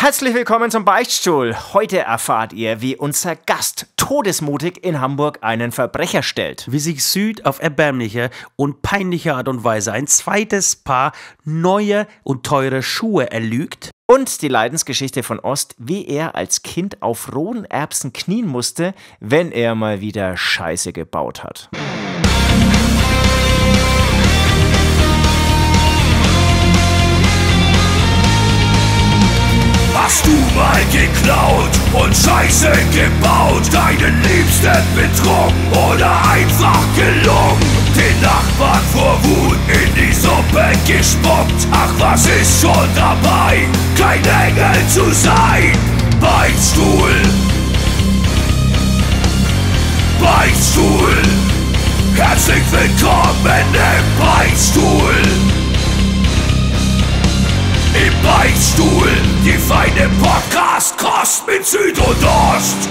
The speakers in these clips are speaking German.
Herzlich willkommen zum Beichtstuhl. Heute erfahrt ihr, wie unser Gast todesmutig in Hamburg einen Verbrecher stellt. Wie sich Süd auf erbärmliche und peinliche Art und Weise ein zweites Paar neue und teure Schuhe erlügt. Und die Leidensgeschichte von Ost, wie er als Kind auf rohen Erbsen knien musste, wenn er mal wieder Scheiße gebaut hat. hast du mal geklaut und Scheiße gebaut, deinen Liebsten betrunken oder einfach gelungen, den Nachbarn vor Wut in die Suppe gespuckt. Ach, was ist schon dabei, kein Engel zu sein? Beinstuhl, Beinstuhl, herzlich willkommen im Beinstuhl. Im Beichtstuhl, die feine Podcast-Kost mit Süd und Ost.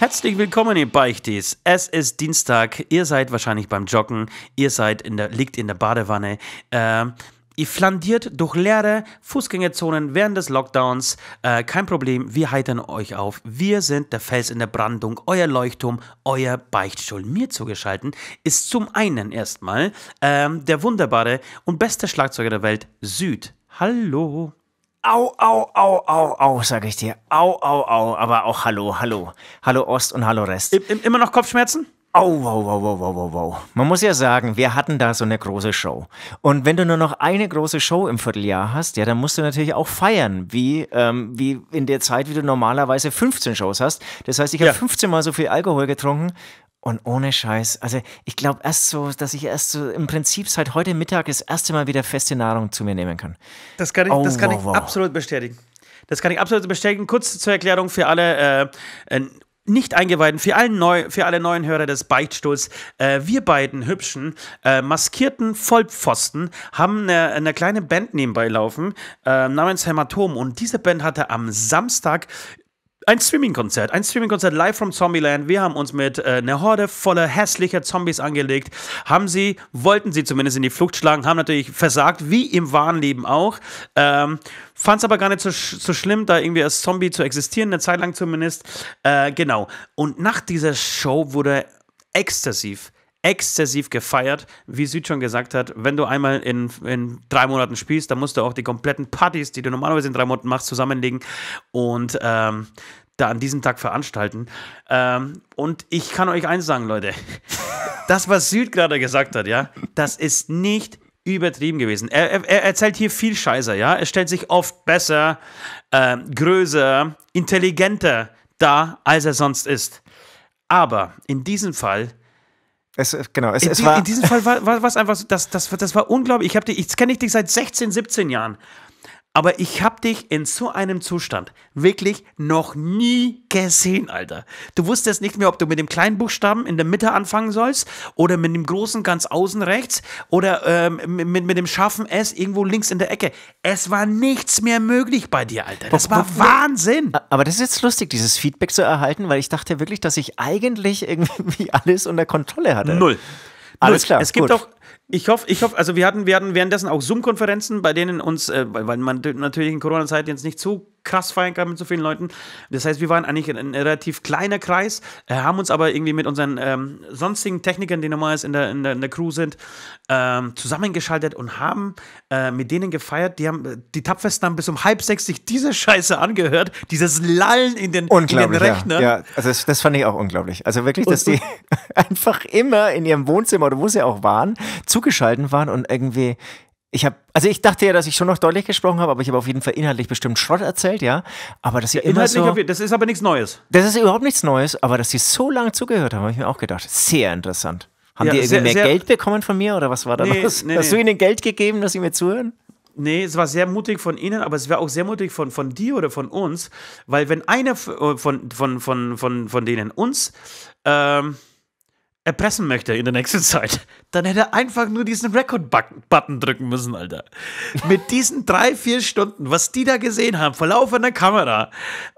Herzlich willkommen, ihr Beichtis. Es ist Dienstag. Ihr seid wahrscheinlich beim Joggen. Ihr seid in der, liegt in der Badewanne. Ähm, ihr flandiert durch leere Fußgängerzonen während des Lockdowns. Äh, kein Problem, wir heitern euch auf. Wir sind der Fels in der Brandung, euer Leuchtturm, euer Beichtstuhl. Mir zugeschalten ist zum einen erstmal ähm, der wunderbare und beste Schlagzeuger der Welt, Süd. Hallo. Au, au, au, au, au, sage ich dir. Au, au, au, aber auch Hallo, Hallo. Hallo Ost und Hallo Rest. I immer noch Kopfschmerzen? Au, au, au, au, au, au, wow. Man muss ja sagen, wir hatten da so eine große Show. Und wenn du nur noch eine große Show im Vierteljahr hast, ja, dann musst du natürlich auch feiern, wie, ähm, wie in der Zeit, wie du normalerweise 15 Shows hast. Das heißt, ich ja. habe 15 Mal so viel Alkohol getrunken und ohne Scheiß, also ich glaube erst so, dass ich erst so im Prinzip seit halt heute Mittag das erste Mal wieder feste Nahrung zu mir nehmen kann. Das kann ich, oh, das kann oh, wow, ich wow. absolut bestätigen. Das kann ich absolut bestätigen. Kurz zur Erklärung für alle äh, äh, nicht eingeweihten, für, allen neu, für alle neuen Hörer des Beichtstuhls. Äh, wir beiden hübschen, äh, maskierten Vollpfosten haben eine, eine, kleine Band nebenbei laufen äh, namens Hämatom. Und diese Band hatte am Samstag ein Streaming-Konzert, ein Streaming-Konzert live from Zombieland. Wir haben uns mit äh, einer Horde voller hässlicher Zombies angelegt. Haben sie, wollten sie zumindest in die Flucht schlagen, haben natürlich versagt, wie im wahren Leben auch. Ähm, Fand es aber gar nicht so, sch so schlimm, da irgendwie als Zombie zu existieren, eine Zeit lang zumindest. Äh, genau. Und nach dieser Show wurde exzessiv exzessiv gefeiert. Wie Süd schon gesagt hat, wenn du einmal in, in drei Monaten spielst, dann musst du auch die kompletten Partys, die du normalerweise in drei Monaten machst, zusammenlegen und ähm, da an diesem Tag veranstalten. Ähm, und ich kann euch eins sagen, Leute. Das, was Süd gerade gesagt hat, ja, das ist nicht übertrieben gewesen. Er, er, erzählt hier viel Scheiße, ja. Er stellt sich oft besser, äh, größer, intelligenter dar, als er sonst ist. Aber in diesem Fall es, äh, genau, es, in, es war in diesem Fall war, es einfach, das, das, das war unglaublich. Ich, hab ich kenne dich seit 16, 17 Jahren. Aber ich habe dich in so einem Zustand wirklich noch nie gesehen, Alter. Du wusstest nicht mehr, ob du mit dem kleinen Buchstaben in der Mitte anfangen sollst oder mit dem großen ganz außen rechts oder ähm, mit, mit dem scharfen S irgendwo links in der Ecke. Es war nichts mehr möglich bei dir, Alter. Das war Wahnsinn. Aber das ist jetzt lustig, dieses Feedback zu erhalten, weil ich dachte wirklich, dass ich eigentlich irgendwie alles unter Kontrolle hatte. Null. Alles klar. Es gibt, auch, ich hoffe, ich hoffe, also wir hatten, wir hatten währenddessen auch Zoom-Konferenzen, bei denen uns, äh, weil man natürlich in Corona-Zeiten jetzt nicht zu krass feiern kann mit so vielen Leuten. Das heißt, wir waren eigentlich ein, ein relativ kleiner Kreis, äh, haben uns aber irgendwie mit unseren ähm, sonstigen Technikern, die normalerweise in der, in der, in der Crew sind, ähm, zusammengeschaltet und haben äh, mit denen gefeiert. Die haben äh, die Tapfesten haben bis um halb sechs sich diese Scheiße angehört, dieses Lallen in den, in den Rechner. Ja, ja. Also das, das, fand ich auch unglaublich. Also wirklich, dass und, die einfach immer in ihrem Wohnzimmer oder wo sie auch waren, zugeschaltet waren und irgendwie ich habe, also ich dachte ja, dass ich schon noch deutlich gesprochen habe, aber ich habe auf jeden Fall inhaltlich bestimmt Schrott erzählt, ja. Aber dass sie ja, immer so, ich, das ist aber nichts Neues. Das ist überhaupt nichts Neues, aber dass sie so lange zugehört haben, habe ich mir auch gedacht, sehr interessant. Haben ja, die irgendwie sehr, mehr sehr Geld bekommen von mir oder was war da nee, los? Nee, Hast du ihnen Geld gegeben, dass sie mir zuhören? Nee, es war sehr mutig von Ihnen, aber es war auch sehr mutig von, von dir oder von uns, weil wenn einer von, von, von, von, von denen uns ähm, erpressen möchte in der nächsten Zeit, dann hätte er einfach nur diesen Record-Button drücken müssen, Alter. Mit diesen drei, vier Stunden, was die da gesehen haben, Verlauf an Kamera,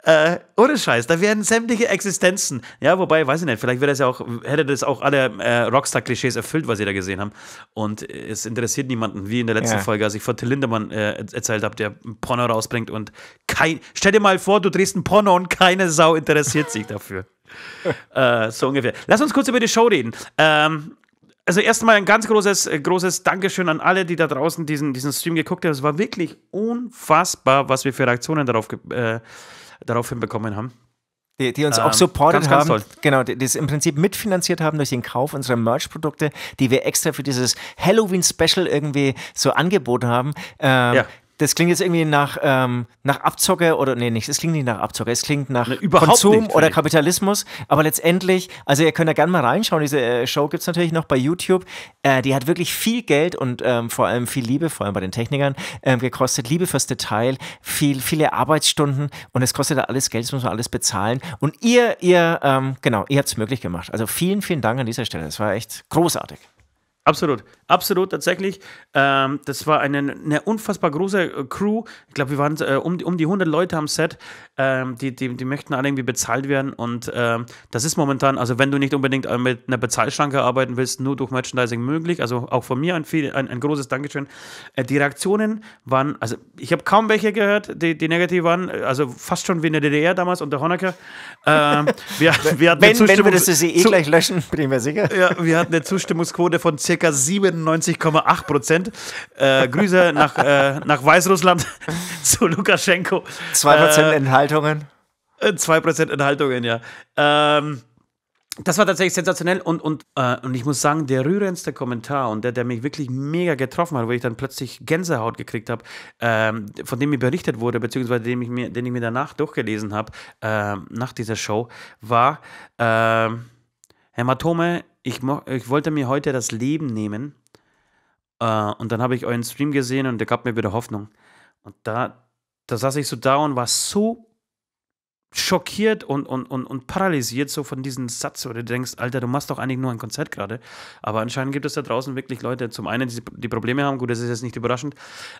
äh, ohne Scheiß, da wären sämtliche Existenzen. Ja, wobei, weiß ich nicht, vielleicht wäre das ja auch, hätte das auch alle äh, Rockstar-Klischees erfüllt, was sie da gesehen haben. Und es interessiert niemanden, wie in der letzten ja. Folge, als ich vor Till Lindemann äh, erzählt habe, der Porno rausbringt und kein. Stell dir mal vor, du drehst ein Porno und keine Sau interessiert sich dafür. äh, so ungefähr. Lass uns kurz über die Show reden. Ähm, also erstmal ein ganz großes, großes Dankeschön an alle, die da draußen diesen, diesen Stream geguckt haben. Es war wirklich unfassbar, was wir für Reaktionen darauf, äh, darauf hinbekommen haben. Die, die, uns ähm, auch supportet ganz, ganz haben, toll. genau, die, die es im Prinzip mitfinanziert haben durch den Kauf unserer Merch-Produkte, die wir extra für dieses Halloween-Special irgendwie so angeboten haben. Ähm, ja das klingt jetzt irgendwie nach, ähm, nach Abzocke oder nee, nicht, es klingt nicht nach Abzocke, es klingt nach Na, Konsum nicht, oder Kapitalismus. Aber letztendlich, also ihr könnt da gerne mal reinschauen, diese äh, Show gibt es natürlich noch bei YouTube. Äh, die hat wirklich viel Geld und ähm, vor allem viel Liebe, vor allem bei den Technikern, ähm, gekostet. Liebe fürs Detail, viel, viele Arbeitsstunden und es kostet da alles Geld, das muss man alles bezahlen. Und ihr, ihr, ähm, genau, ihr habt es möglich gemacht. Also vielen, vielen Dank an dieser Stelle. Das war echt großartig. Absolut, absolut, tatsächlich. Ähm, das war eine, eine, unfassbar große äh, Crew. Ich glaube, wir waren äh, um, die, um die 100 Leute am Set. Ähm, die, die, die möchten alle irgendwie bezahlt werden. Und ähm, das ist momentan, also wenn du nicht unbedingt äh, mit einer Bezahlschranke arbeiten willst, nur durch Merchandising möglich. Also auch von mir ein, viel, ein, ein großes Dankeschön. Äh, die Reaktionen waren, also ich habe kaum welche gehört, die, die negativ waren. Äh, also fast schon wie in der DDR damals unter Honecker. Ähm, wir, wir hatten wenn, wenn wir das eh gleich löschen, bin ich mir sicher. Ja, wir hatten eine Zustimmungsquote von 10% circa 97,8 Prozent. Äh, Grüße nach, äh, nach Weißrussland zu Lukaschenko. 2 Prozent äh, Enthaltungen. 2 äh, Prozent Enthaltungen, ja. Ähm, das war tatsächlich sensationell und, und, äh, und ich muss sagen, der rührendste Kommentar und der, der mich wirklich mega getroffen hat, wo ich dann plötzlich Gänsehaut gekriegt habe, ähm, von dem mir berichtet wurde, beziehungsweise den ich mir, den ich mir danach durchgelesen habe, äh, nach dieser Show, war. Äh Hämatome, ich, ich wollte mir heute das Leben nehmen. Äh, und dann habe ich euren Stream gesehen und der gab mir wieder Hoffnung. Und da, da saß ich so da und war so schockiert und, und, und, und paralysiert so von diesem Satz, wo du denkst, Alter, du machst doch eigentlich nur ein Konzert gerade. Aber anscheinend gibt es da draußen wirklich Leute, zum einen, die, die Probleme haben, gut, das ist jetzt nicht überraschend,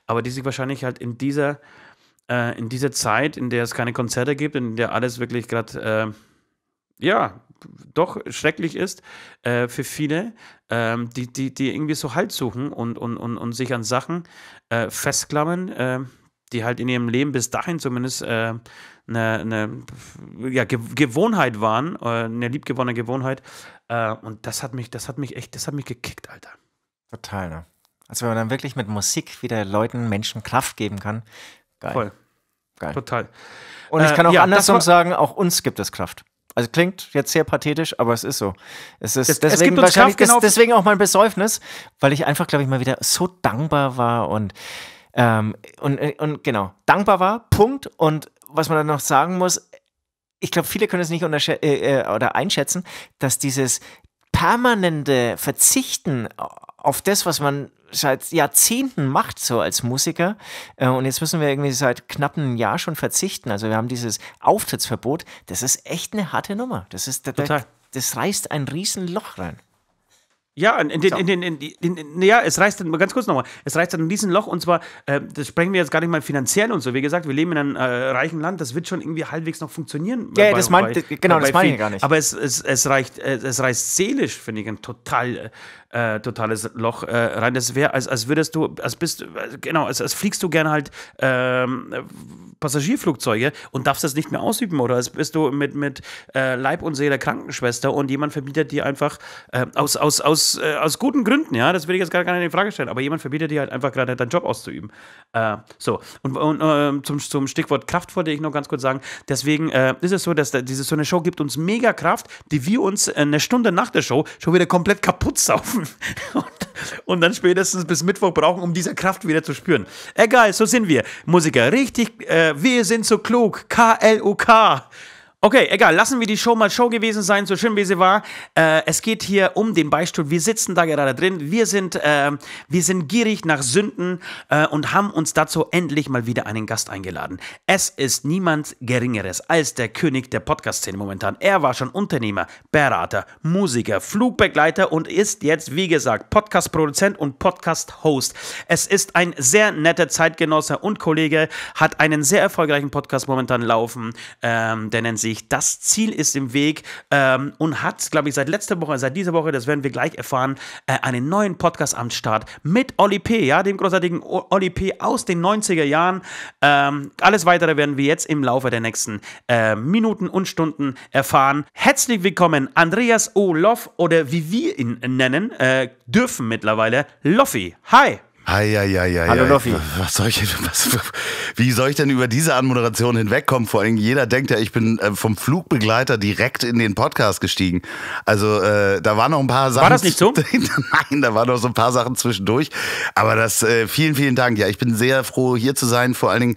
aber die sich wahrscheinlich halt in dieser, äh, in dieser Zeit, in der es keine Konzerte gibt, in der alles wirklich gerade, äh, ja, doch schrecklich ist äh, für viele, ähm, die, die, die irgendwie so Halt suchen und, und, und, und sich an Sachen äh, festklammern, äh, die halt in ihrem Leben bis dahin zumindest eine, äh, eine ja, Ge Gewohnheit waren, äh, eine liebgewonnene Gewohnheit. Äh, und das hat mich, das hat mich echt, das hat mich gekickt, Alter. Total, ne? Also wenn man dann wirklich mit Musik wieder Leuten, Menschen Kraft geben kann, geil. Voll. Geil. Total. Und ich kann auch äh, ja, andersrum sagen, auch uns gibt es Kraft. Also klingt jetzt sehr pathetisch, aber es ist so. Es ist es, deswegen es wahrscheinlich Kraft, genau deswegen auch mein Besäufnis, weil ich einfach, glaube ich, mal wieder so dankbar war und, ähm, und, äh, und genau, dankbar war, Punkt. Und was man dann noch sagen muss, ich glaube, viele können es nicht äh, äh, oder einschätzen, dass dieses permanente Verzichten auf das, was man seit Jahrzehnten macht, so als Musiker. Äh, und jetzt müssen wir irgendwie seit knapp einem Jahr schon verzichten. Also wir haben dieses Auftrittsverbot. Das ist echt eine harte Nummer. Das ist Total. das reißt ein Riesenloch rein. Ja, in den, in den, in den, in, ja, es reißt dann, ganz kurz nochmal, es reißt dann ein diesen Loch und zwar, äh, das sprechen wir jetzt gar nicht mal finanziell und so. Wie gesagt, wir leben in einem äh, reichen Land, das wird schon irgendwie halbwegs noch funktionieren. Ja, äh, bei, das meint, genau, bei das meine ich gar nicht. Aber es, es, es reicht, es, äh, es reißt seelisch, finde ich, ein total äh, totales Loch äh, rein. Das wäre, als, als würdest du, als bist du, äh, genau, als, als fliegst du gerne halt ähm, Passagierflugzeuge und darfst das nicht mehr ausüben oder als bist du mit, mit äh, Leib und Seele Krankenschwester und jemand verbietet dir einfach äh, aus, aus, aus, äh, aus guten Gründen, ja, das will ich jetzt gar, gar nicht in Frage stellen, aber jemand verbietet dir halt einfach gerade deinen Job auszuüben. so, und, und ähm, zum, zum Stichwort Kraft wollte ich noch ganz kurz sagen, deswegen ist es so, dass da, diese so eine Show gibt uns mega Kraft, die wir uns eine Stunde nach der Show schon wieder komplett kaputt saufen und, und, dann spätestens bis Mittwoch brauchen, um diese Kraft wieder zu spüren. Egal, so sind wir. Musiker, richtig, äh, wir sind so klug. K-L-U-K. -L -U k k Okay, egal, lassen wir die Show mal Show gewesen sein, so schön wie sie war. Äh, es geht hier um den Beistuhl. Wir sitzen da gerade drin. Wir sind, äh, wir sind gierig nach Sünden äh, und haben uns dazu endlich mal wieder einen Gast eingeladen. Es ist niemand Geringeres als der König der Podcast-Szene momentan. Er war schon Unternehmer, Berater, Musiker, Flugbegleiter und ist jetzt, wie gesagt, Podcast-Produzent und Podcast-Host. Es ist ein sehr netter Zeitgenosse und Kollege, hat einen sehr erfolgreichen Podcast momentan laufen. Ähm, der nennt sich sich, das Ziel ist im Weg ähm, und hat, glaube ich, seit letzter Woche, seit dieser Woche, das werden wir gleich erfahren, äh, einen neuen Podcast am Start mit Oli P., ja, dem großartigen Oli P. aus den 90er Jahren. Ähm, alles weitere werden wir jetzt im Laufe der nächsten äh, Minuten und Stunden erfahren. Herzlich willkommen, Andreas O. Loff oder wie wir ihn nennen äh, dürfen mittlerweile, Loffi. Hi! Eieieiei. Hallo Loffi. Was soll ich, was, wie soll ich denn über diese Anmoderation hinwegkommen? Vor allem jeder denkt ja, ich bin äh, vom Flugbegleiter direkt in den Podcast gestiegen. Also äh, da waren noch ein paar Sachen. War das nicht so? Nein, da waren noch so ein paar Sachen zwischendurch. Aber das, äh, vielen, vielen Dank. Ja, ich bin sehr froh, hier zu sein. Vor allen Dingen,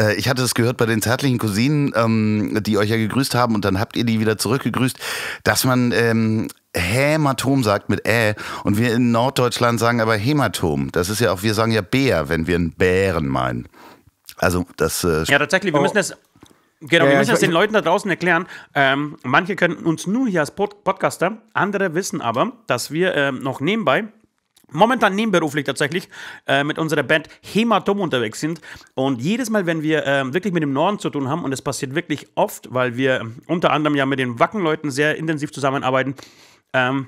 äh, ich hatte es gehört bei den zärtlichen Cousinen, ähm, die euch ja gegrüßt haben und dann habt ihr die wieder zurückgegrüßt, dass man ähm, Hämatom sagt mit Ä und wir in Norddeutschland sagen aber Hämatom. Das ist ja auch, wir sagen ja Bär, wenn wir einen Bären meinen. Also das. Äh ja, tatsächlich, wir oh. müssen das. Genau, ja, wir müssen das den Leuten da draußen erklären. Ähm, manche können uns nur hier als Pod Podcaster, andere wissen aber, dass wir ähm, noch nebenbei momentan nebenberuflich tatsächlich äh, mit unserer Band Hämatom unterwegs sind. Und jedes Mal, wenn wir äh, wirklich mit dem Norden zu tun haben, und es passiert wirklich oft, weil wir unter anderem ja mit den Wackenleuten sehr intensiv zusammenarbeiten, ähm,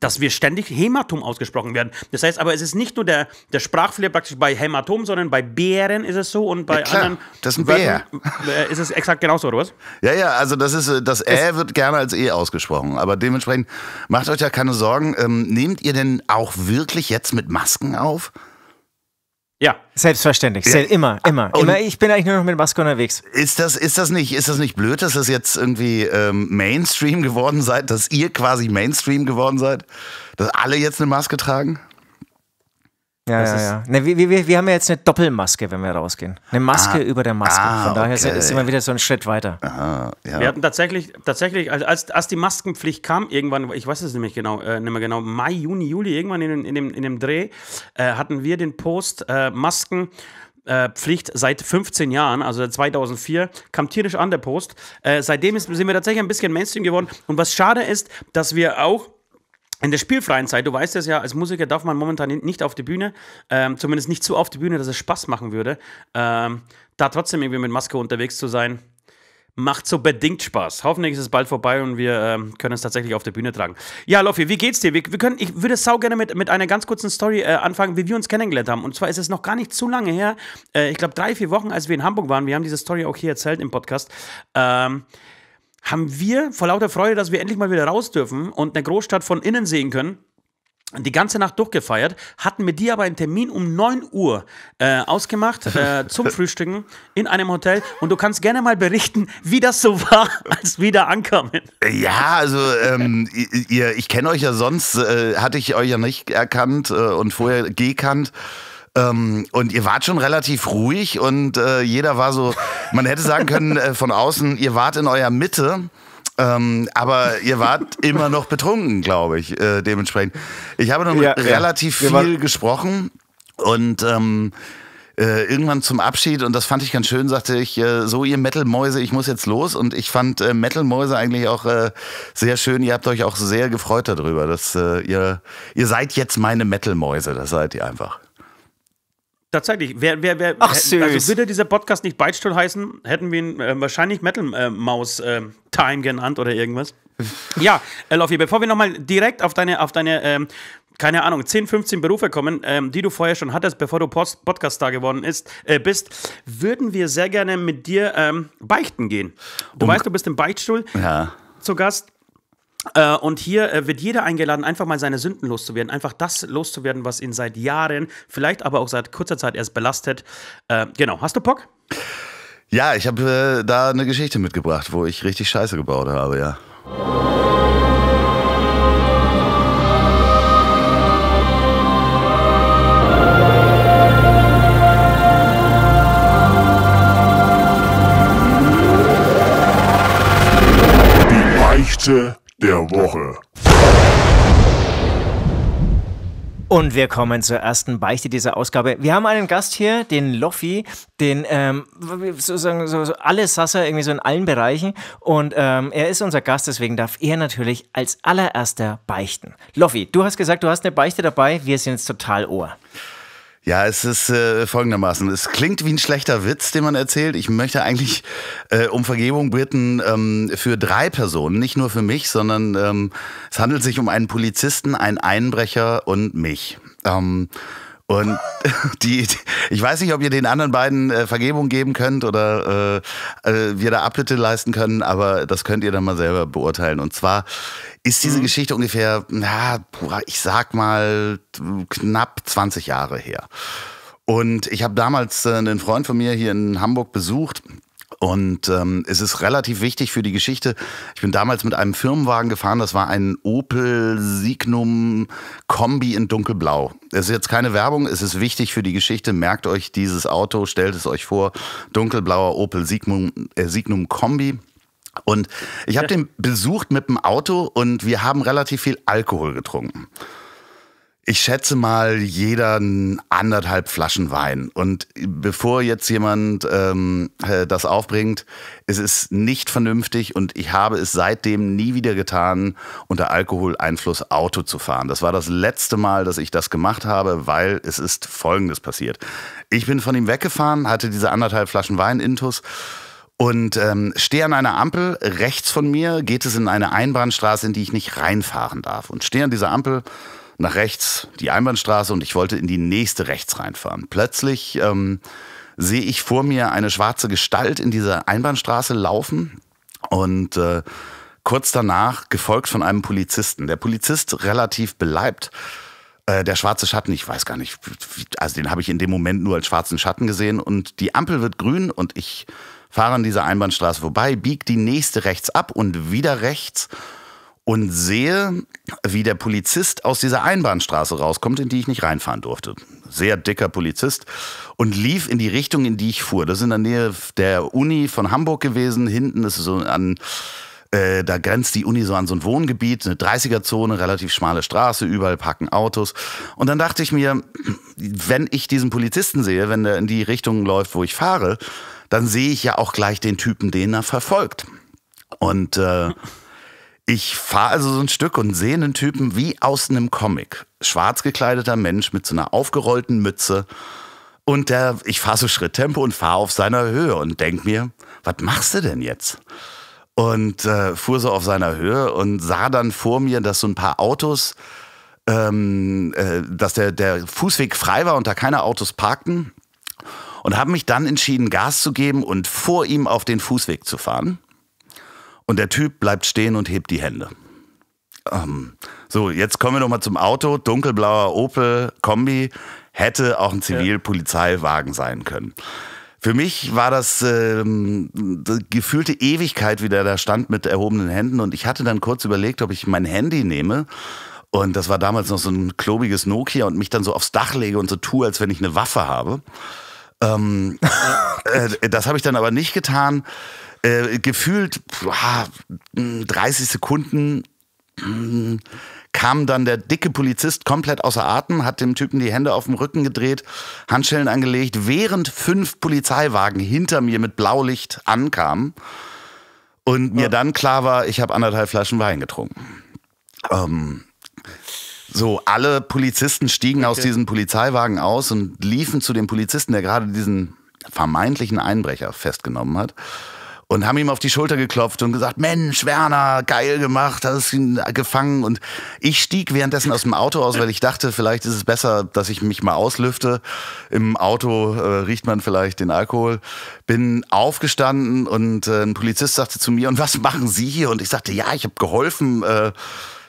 dass wir ständig Hämatom ausgesprochen werden. Das heißt aber, es ist nicht nur der, der Sprachfehler praktisch bei Hämatom, sondern bei Bären ist es so und bei ja, klar, anderen. Das ist ein Bär. Wörtern, äh, ist es exakt genauso, oder was? Ja, ja, also das ist äh, das Ä es wird gerne als E ausgesprochen. Aber dementsprechend macht euch ja keine Sorgen. Ähm, nehmt ihr denn auch wirklich jetzt mit Masken auf? Ja. Selbstverständlich. Ja. Immer, immer. Und immer. Ich bin eigentlich nur noch mit Maske unterwegs. Ist das, ist das, nicht, ist das nicht blöd, dass das jetzt irgendwie ähm, Mainstream geworden seid, dass ihr quasi Mainstream geworden seid? Dass alle jetzt eine Maske tragen? Ja, das ja, ja. Na, wir, wir, wir haben ja jetzt eine Doppelmaske, wenn wir rausgehen. Eine Maske ah, über der Maske. Ah, Von daher okay. ist immer wieder so ein Schritt weiter. Aha, ja. Wir hatten tatsächlich, tatsächlich als, als die Maskenpflicht kam, irgendwann, ich weiß es nämlich genau, äh, nicht mehr genau, Mai, Juni, Juli, irgendwann in, in, dem, in dem Dreh, äh, hatten wir den Post äh, Masken. Äh, Pflicht seit 15 Jahren, also 2004, kam tierisch an der Post. Äh, seitdem ist, sind wir tatsächlich ein bisschen Mainstream geworden. Und was schade ist, dass wir auch in der spielfreien Zeit, du weißt es ja, als Musiker darf man momentan nicht auf die Bühne, ähm, zumindest nicht so auf die Bühne, dass es Spaß machen würde. Ähm, da trotzdem irgendwie mit Maske unterwegs zu sein, macht so bedingt Spaß. Hoffentlich ist es bald vorbei und wir ähm, können es tatsächlich auf der Bühne tragen. Ja, Loffi, wie geht's dir? Wir, wir können, ich würde sau gerne mit, mit einer ganz kurzen Story äh, anfangen, wie wir uns kennengelernt haben. Und zwar ist es noch gar nicht zu lange her, äh, ich glaube drei, vier Wochen, als wir in Hamburg waren. Wir haben diese Story auch hier erzählt im Podcast. Ähm, haben wir vor lauter Freude, dass wir endlich mal wieder raus dürfen und eine Großstadt von innen sehen können, die ganze Nacht durchgefeiert, hatten mit dir aber einen Termin um 9 Uhr äh, ausgemacht äh, zum Frühstücken in einem Hotel. Und du kannst gerne mal berichten, wie das so war, als wir da ankamen. Ja, also ähm, ihr, ich kenne euch ja sonst, äh, hatte ich euch ja nicht erkannt äh, und vorher gekannt. Ähm, und ihr wart schon relativ ruhig und äh, jeder war so, man hätte sagen können äh, von außen, ihr wart in eurer Mitte. Ähm, aber ihr wart immer noch betrunken, glaube ich, äh, dementsprechend. Ich habe noch ja, relativ ja. viel gesprochen und ähm, äh, irgendwann zum Abschied, und das fand ich ganz schön, sagte ich, äh, so ihr Metal-Mäuse, ich muss jetzt los. Und ich fand äh, Metal-Mäuse eigentlich auch äh, sehr schön. Ihr habt euch auch sehr gefreut darüber, dass äh, ihr, ihr seid jetzt meine Metal-Mäuse, das seid ihr einfach. Tatsächlich, wer, wer, wer, Ach, süß. also würde dieser Podcast nicht Beitstuhl heißen, hätten wir ihn äh, wahrscheinlich Metal äh, Mouse äh, Time genannt oder irgendwas. ja, äh, Loffi, bevor wir nochmal direkt auf deine, auf deine ähm, keine Ahnung, 10, 15 Berufe kommen, ähm, die du vorher schon hattest, bevor du Post Podcaster geworden ist, äh, bist, würden wir sehr gerne mit dir ähm, beichten gehen. Du um, weißt, du bist im Beichtstuhl ja. zu Gast. Äh, und hier äh, wird jeder eingeladen, einfach mal seine Sünden loszuwerden, einfach das loszuwerden, was ihn seit Jahren, vielleicht aber auch seit kurzer Zeit erst belastet. Äh, genau, hast du Bock? Ja, ich habe äh, da eine Geschichte mitgebracht, wo ich richtig Scheiße gebaut habe, ja. Die Beichte der Woche. Und wir kommen zur ersten Beichte dieser Ausgabe. Wir haben einen Gast hier, den Loffi, den ähm, sozusagen so, so alle Sasser irgendwie so in allen Bereichen. Und ähm, er ist unser Gast, deswegen darf er natürlich als allererster beichten. Loffi, du hast gesagt, du hast eine Beichte dabei. Wir sind jetzt total ohr. Ja, es ist äh, folgendermaßen. Es klingt wie ein schlechter Witz, den man erzählt. Ich möchte eigentlich äh, um Vergebung bitten ähm, für drei Personen, nicht nur für mich, sondern ähm, es handelt sich um einen Polizisten, einen Einbrecher und mich. Ähm, und die, die, ich weiß nicht, ob ihr den anderen beiden äh, Vergebung geben könnt oder äh, äh, wir da Abbitte leisten können, aber das könnt ihr dann mal selber beurteilen. Und zwar ist diese mhm. Geschichte ungefähr, na, ich sag mal, knapp 20 Jahre her. Und ich habe damals äh, einen Freund von mir hier in Hamburg besucht und ähm, es ist relativ wichtig für die Geschichte. Ich bin damals mit einem Firmenwagen gefahren, das war ein Opel Signum Kombi in dunkelblau. Es ist jetzt keine Werbung, es ist wichtig für die Geschichte. Merkt euch dieses Auto, stellt es euch vor, dunkelblauer Opel Signum, äh, Signum Kombi. Und ich habe den besucht mit dem Auto und wir haben relativ viel Alkohol getrunken ich schätze mal jeder anderthalb Flaschen Wein. Und bevor jetzt jemand ähm, äh, das aufbringt, es ist nicht vernünftig und ich habe es seitdem nie wieder getan, unter Alkoholeinfluss Auto zu fahren. Das war das letzte Mal, dass ich das gemacht habe, weil es ist Folgendes passiert. Ich bin von ihm weggefahren, hatte diese anderthalb Flaschen Wein intus und ähm, stehe an einer Ampel. Rechts von mir geht es in eine Einbahnstraße, in die ich nicht reinfahren darf. Und stehe an dieser Ampel nach rechts die Einbahnstraße und ich wollte in die nächste rechts reinfahren. Plötzlich ähm, sehe ich vor mir eine schwarze Gestalt in dieser Einbahnstraße laufen und äh, kurz danach gefolgt von einem Polizisten. Der Polizist relativ beleibt. Äh, der schwarze Schatten, ich weiß gar nicht, also den habe ich in dem Moment nur als schwarzen Schatten gesehen und die Ampel wird grün und ich fahre an dieser Einbahnstraße vorbei, biege die nächste rechts ab und wieder rechts und sehe, wie der Polizist aus dieser Einbahnstraße rauskommt, in die ich nicht reinfahren durfte. Sehr dicker Polizist und lief in die Richtung, in die ich fuhr. Das ist in der Nähe der Uni von Hamburg gewesen. Hinten ist so an äh, da grenzt die Uni so an so ein Wohngebiet, eine 30er-Zone, relativ schmale Straße, überall parken Autos. Und dann dachte ich mir, wenn ich diesen Polizisten sehe, wenn der in die Richtung läuft, wo ich fahre, dann sehe ich ja auch gleich den Typen, den er verfolgt. Und äh, ich fahre also so ein Stück und sehe einen Typen wie aus einem Comic. Schwarz gekleideter Mensch mit so einer aufgerollten Mütze. Und der, ich fahre so Schritttempo und fahre auf seiner Höhe und denke mir, was machst du denn jetzt? Und äh, fuhr so auf seiner Höhe und sah dann vor mir, dass so ein paar Autos, ähm, äh, dass der, der Fußweg frei war und da keine Autos parkten. Und habe mich dann entschieden, Gas zu geben und vor ihm auf den Fußweg zu fahren. Und der Typ bleibt stehen und hebt die Hände. Ähm, so, jetzt kommen wir nochmal zum Auto. Dunkelblauer Opel Kombi hätte auch ein Zivilpolizeiwagen sein können. Für mich war das ähm, gefühlte Ewigkeit, wie der da stand mit erhobenen Händen. Und ich hatte dann kurz überlegt, ob ich mein Handy nehme. Und das war damals noch so ein klobiges Nokia und mich dann so aufs Dach lege und so tue, als wenn ich eine Waffe habe. Ähm, äh, das habe ich dann aber nicht getan. Äh, gefühlt boah, 30 hm, Sekunden hm, kam dann der dicke Polizist komplett außer Atem, hat dem Typen die Hände auf dem Rücken gedreht, Handschellen angelegt, während fünf Polizeiwagen hinter mir mit Blaulicht ankamen und mir ja. dann klar war, ich habe anderthalb Flaschen Wein getrunken. Ähm, so, alle Polizisten stiegen okay. aus diesen Polizeiwagen aus und liefen zu dem Polizisten, der gerade diesen vermeintlichen Einbrecher festgenommen hat und haben ihm auf die Schulter geklopft und gesagt, Mensch, Werner, geil gemacht, hast ihn gefangen. Und ich stieg währenddessen aus dem Auto aus, weil ich dachte, vielleicht ist es besser, dass ich mich mal auslüfte. Im Auto äh, riecht man vielleicht den Alkohol. Bin aufgestanden und äh, ein Polizist sagte zu mir, und was machen Sie hier? Und ich sagte, ja, ich habe geholfen. Äh,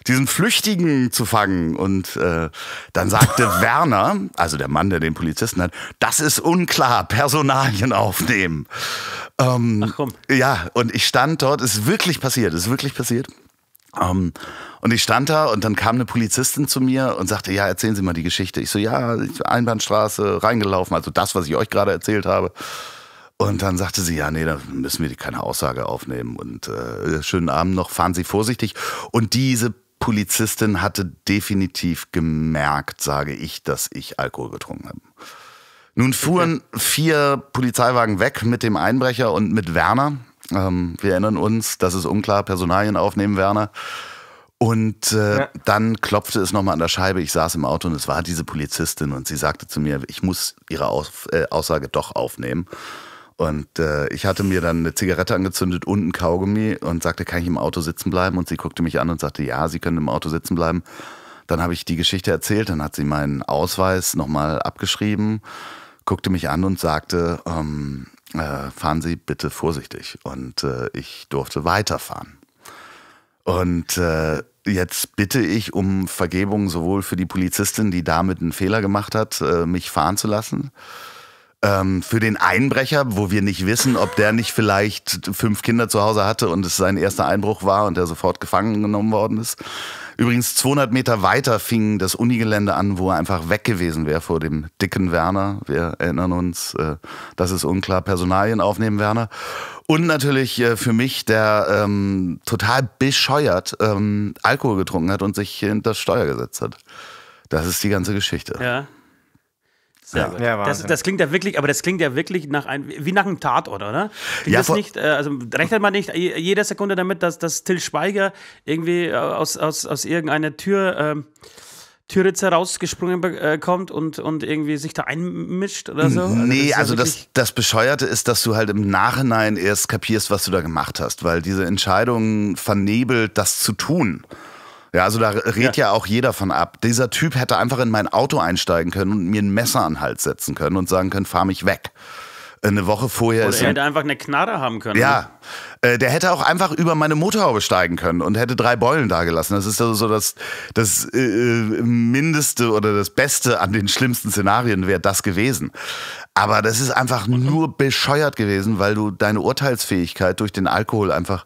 diesen Flüchtigen zu fangen. Und äh, dann sagte Werner, also der Mann, der den Polizisten hat, das ist unklar, Personalien aufnehmen. Ähm, Ach komm. Ja, und ich stand dort, es ist wirklich passiert, es ist wirklich passiert. Um, ähm, und ich stand da und dann kam eine Polizistin zu mir und sagte, ja, erzählen Sie mal die Geschichte. Ich so, ja, Einbahnstraße, reingelaufen, also das, was ich euch gerade erzählt habe. Und dann sagte sie, ja, nee, da müssen wir keine Aussage aufnehmen. Und äh, schönen Abend noch, fahren Sie vorsichtig. Und diese Polizistin hatte definitiv gemerkt, sage ich, dass ich Alkohol getrunken habe. Nun fuhren okay. vier Polizeiwagen weg mit dem Einbrecher und mit Werner. Ähm, wir erinnern uns, das ist unklar, Personalien aufnehmen, Werner. Und äh, ja. dann klopfte es nochmal an der Scheibe. Ich saß im Auto und es war diese Polizistin und sie sagte zu mir, ich muss ihre Aus äh, Aussage doch aufnehmen. Und äh, ich hatte mir dann eine Zigarette angezündet und ein Kaugummi und sagte, kann ich im Auto sitzen bleiben? Und sie guckte mich an und sagte, ja, Sie können im Auto sitzen bleiben. Dann habe ich die Geschichte erzählt, dann hat sie meinen Ausweis nochmal abgeschrieben, guckte mich an und sagte, ähm, äh, fahren Sie bitte vorsichtig. Und äh, ich durfte weiterfahren. Und äh, jetzt bitte ich um Vergebung sowohl für die Polizistin, die damit einen Fehler gemacht hat, äh, mich fahren zu lassen, ähm, für den Einbrecher, wo wir nicht wissen, ob der nicht vielleicht fünf Kinder zu Hause hatte und es sein erster Einbruch war und der sofort gefangen genommen worden ist. Übrigens 200 Meter weiter fing das Unigelände an, wo er einfach weg gewesen wäre vor dem dicken Werner. Wir erinnern uns, äh, das ist unklar, Personalien aufnehmen, Werner. Und natürlich äh, für mich, der ähm, total bescheuert ähm, Alkohol getrunken hat und sich hinter das Steuer gesetzt hat. Das ist die ganze Geschichte. Ja. Sehr also, gut. Ja, das, das, klingt ja wirklich, aber das klingt ja wirklich nach ein, wie nach einem Tatort, oder? ja, das nicht, äh, also rechnet man nicht jede Sekunde damit, dass, dass Till Schweiger irgendwie äh, aus, aus, aus irgendeiner Tür. Ähm, Türitzer rausgesprungen äh, kommt und, und irgendwie sich da einmischt oder so? Also nee, also, das, also das, das Bescheuerte ist, dass du halt im Nachhinein erst kapierst, was du da gemacht hast, weil diese Entscheidung vernebelt, das zu tun. Ja, also da redet ja. ja. auch jeder von ab. Dieser Typ hätte einfach in mein Auto einsteigen können und mir ein Messer an den Hals setzen können und sagen können, fahr mich weg. Eine Woche vorher Oder ist. Er hätte einfach eine Knarre haben können. Ja. Ne? Äh, der hätte auch einfach über meine Motorhaube steigen können und hätte drei Beulen dagelassen. Das ist also so das, das äh, äh, Mindeste oder das Beste an den schlimmsten Szenarien wäre das gewesen. Aber das ist einfach mhm. nur bescheuert gewesen, weil du deine Urteilsfähigkeit durch den Alkohol einfach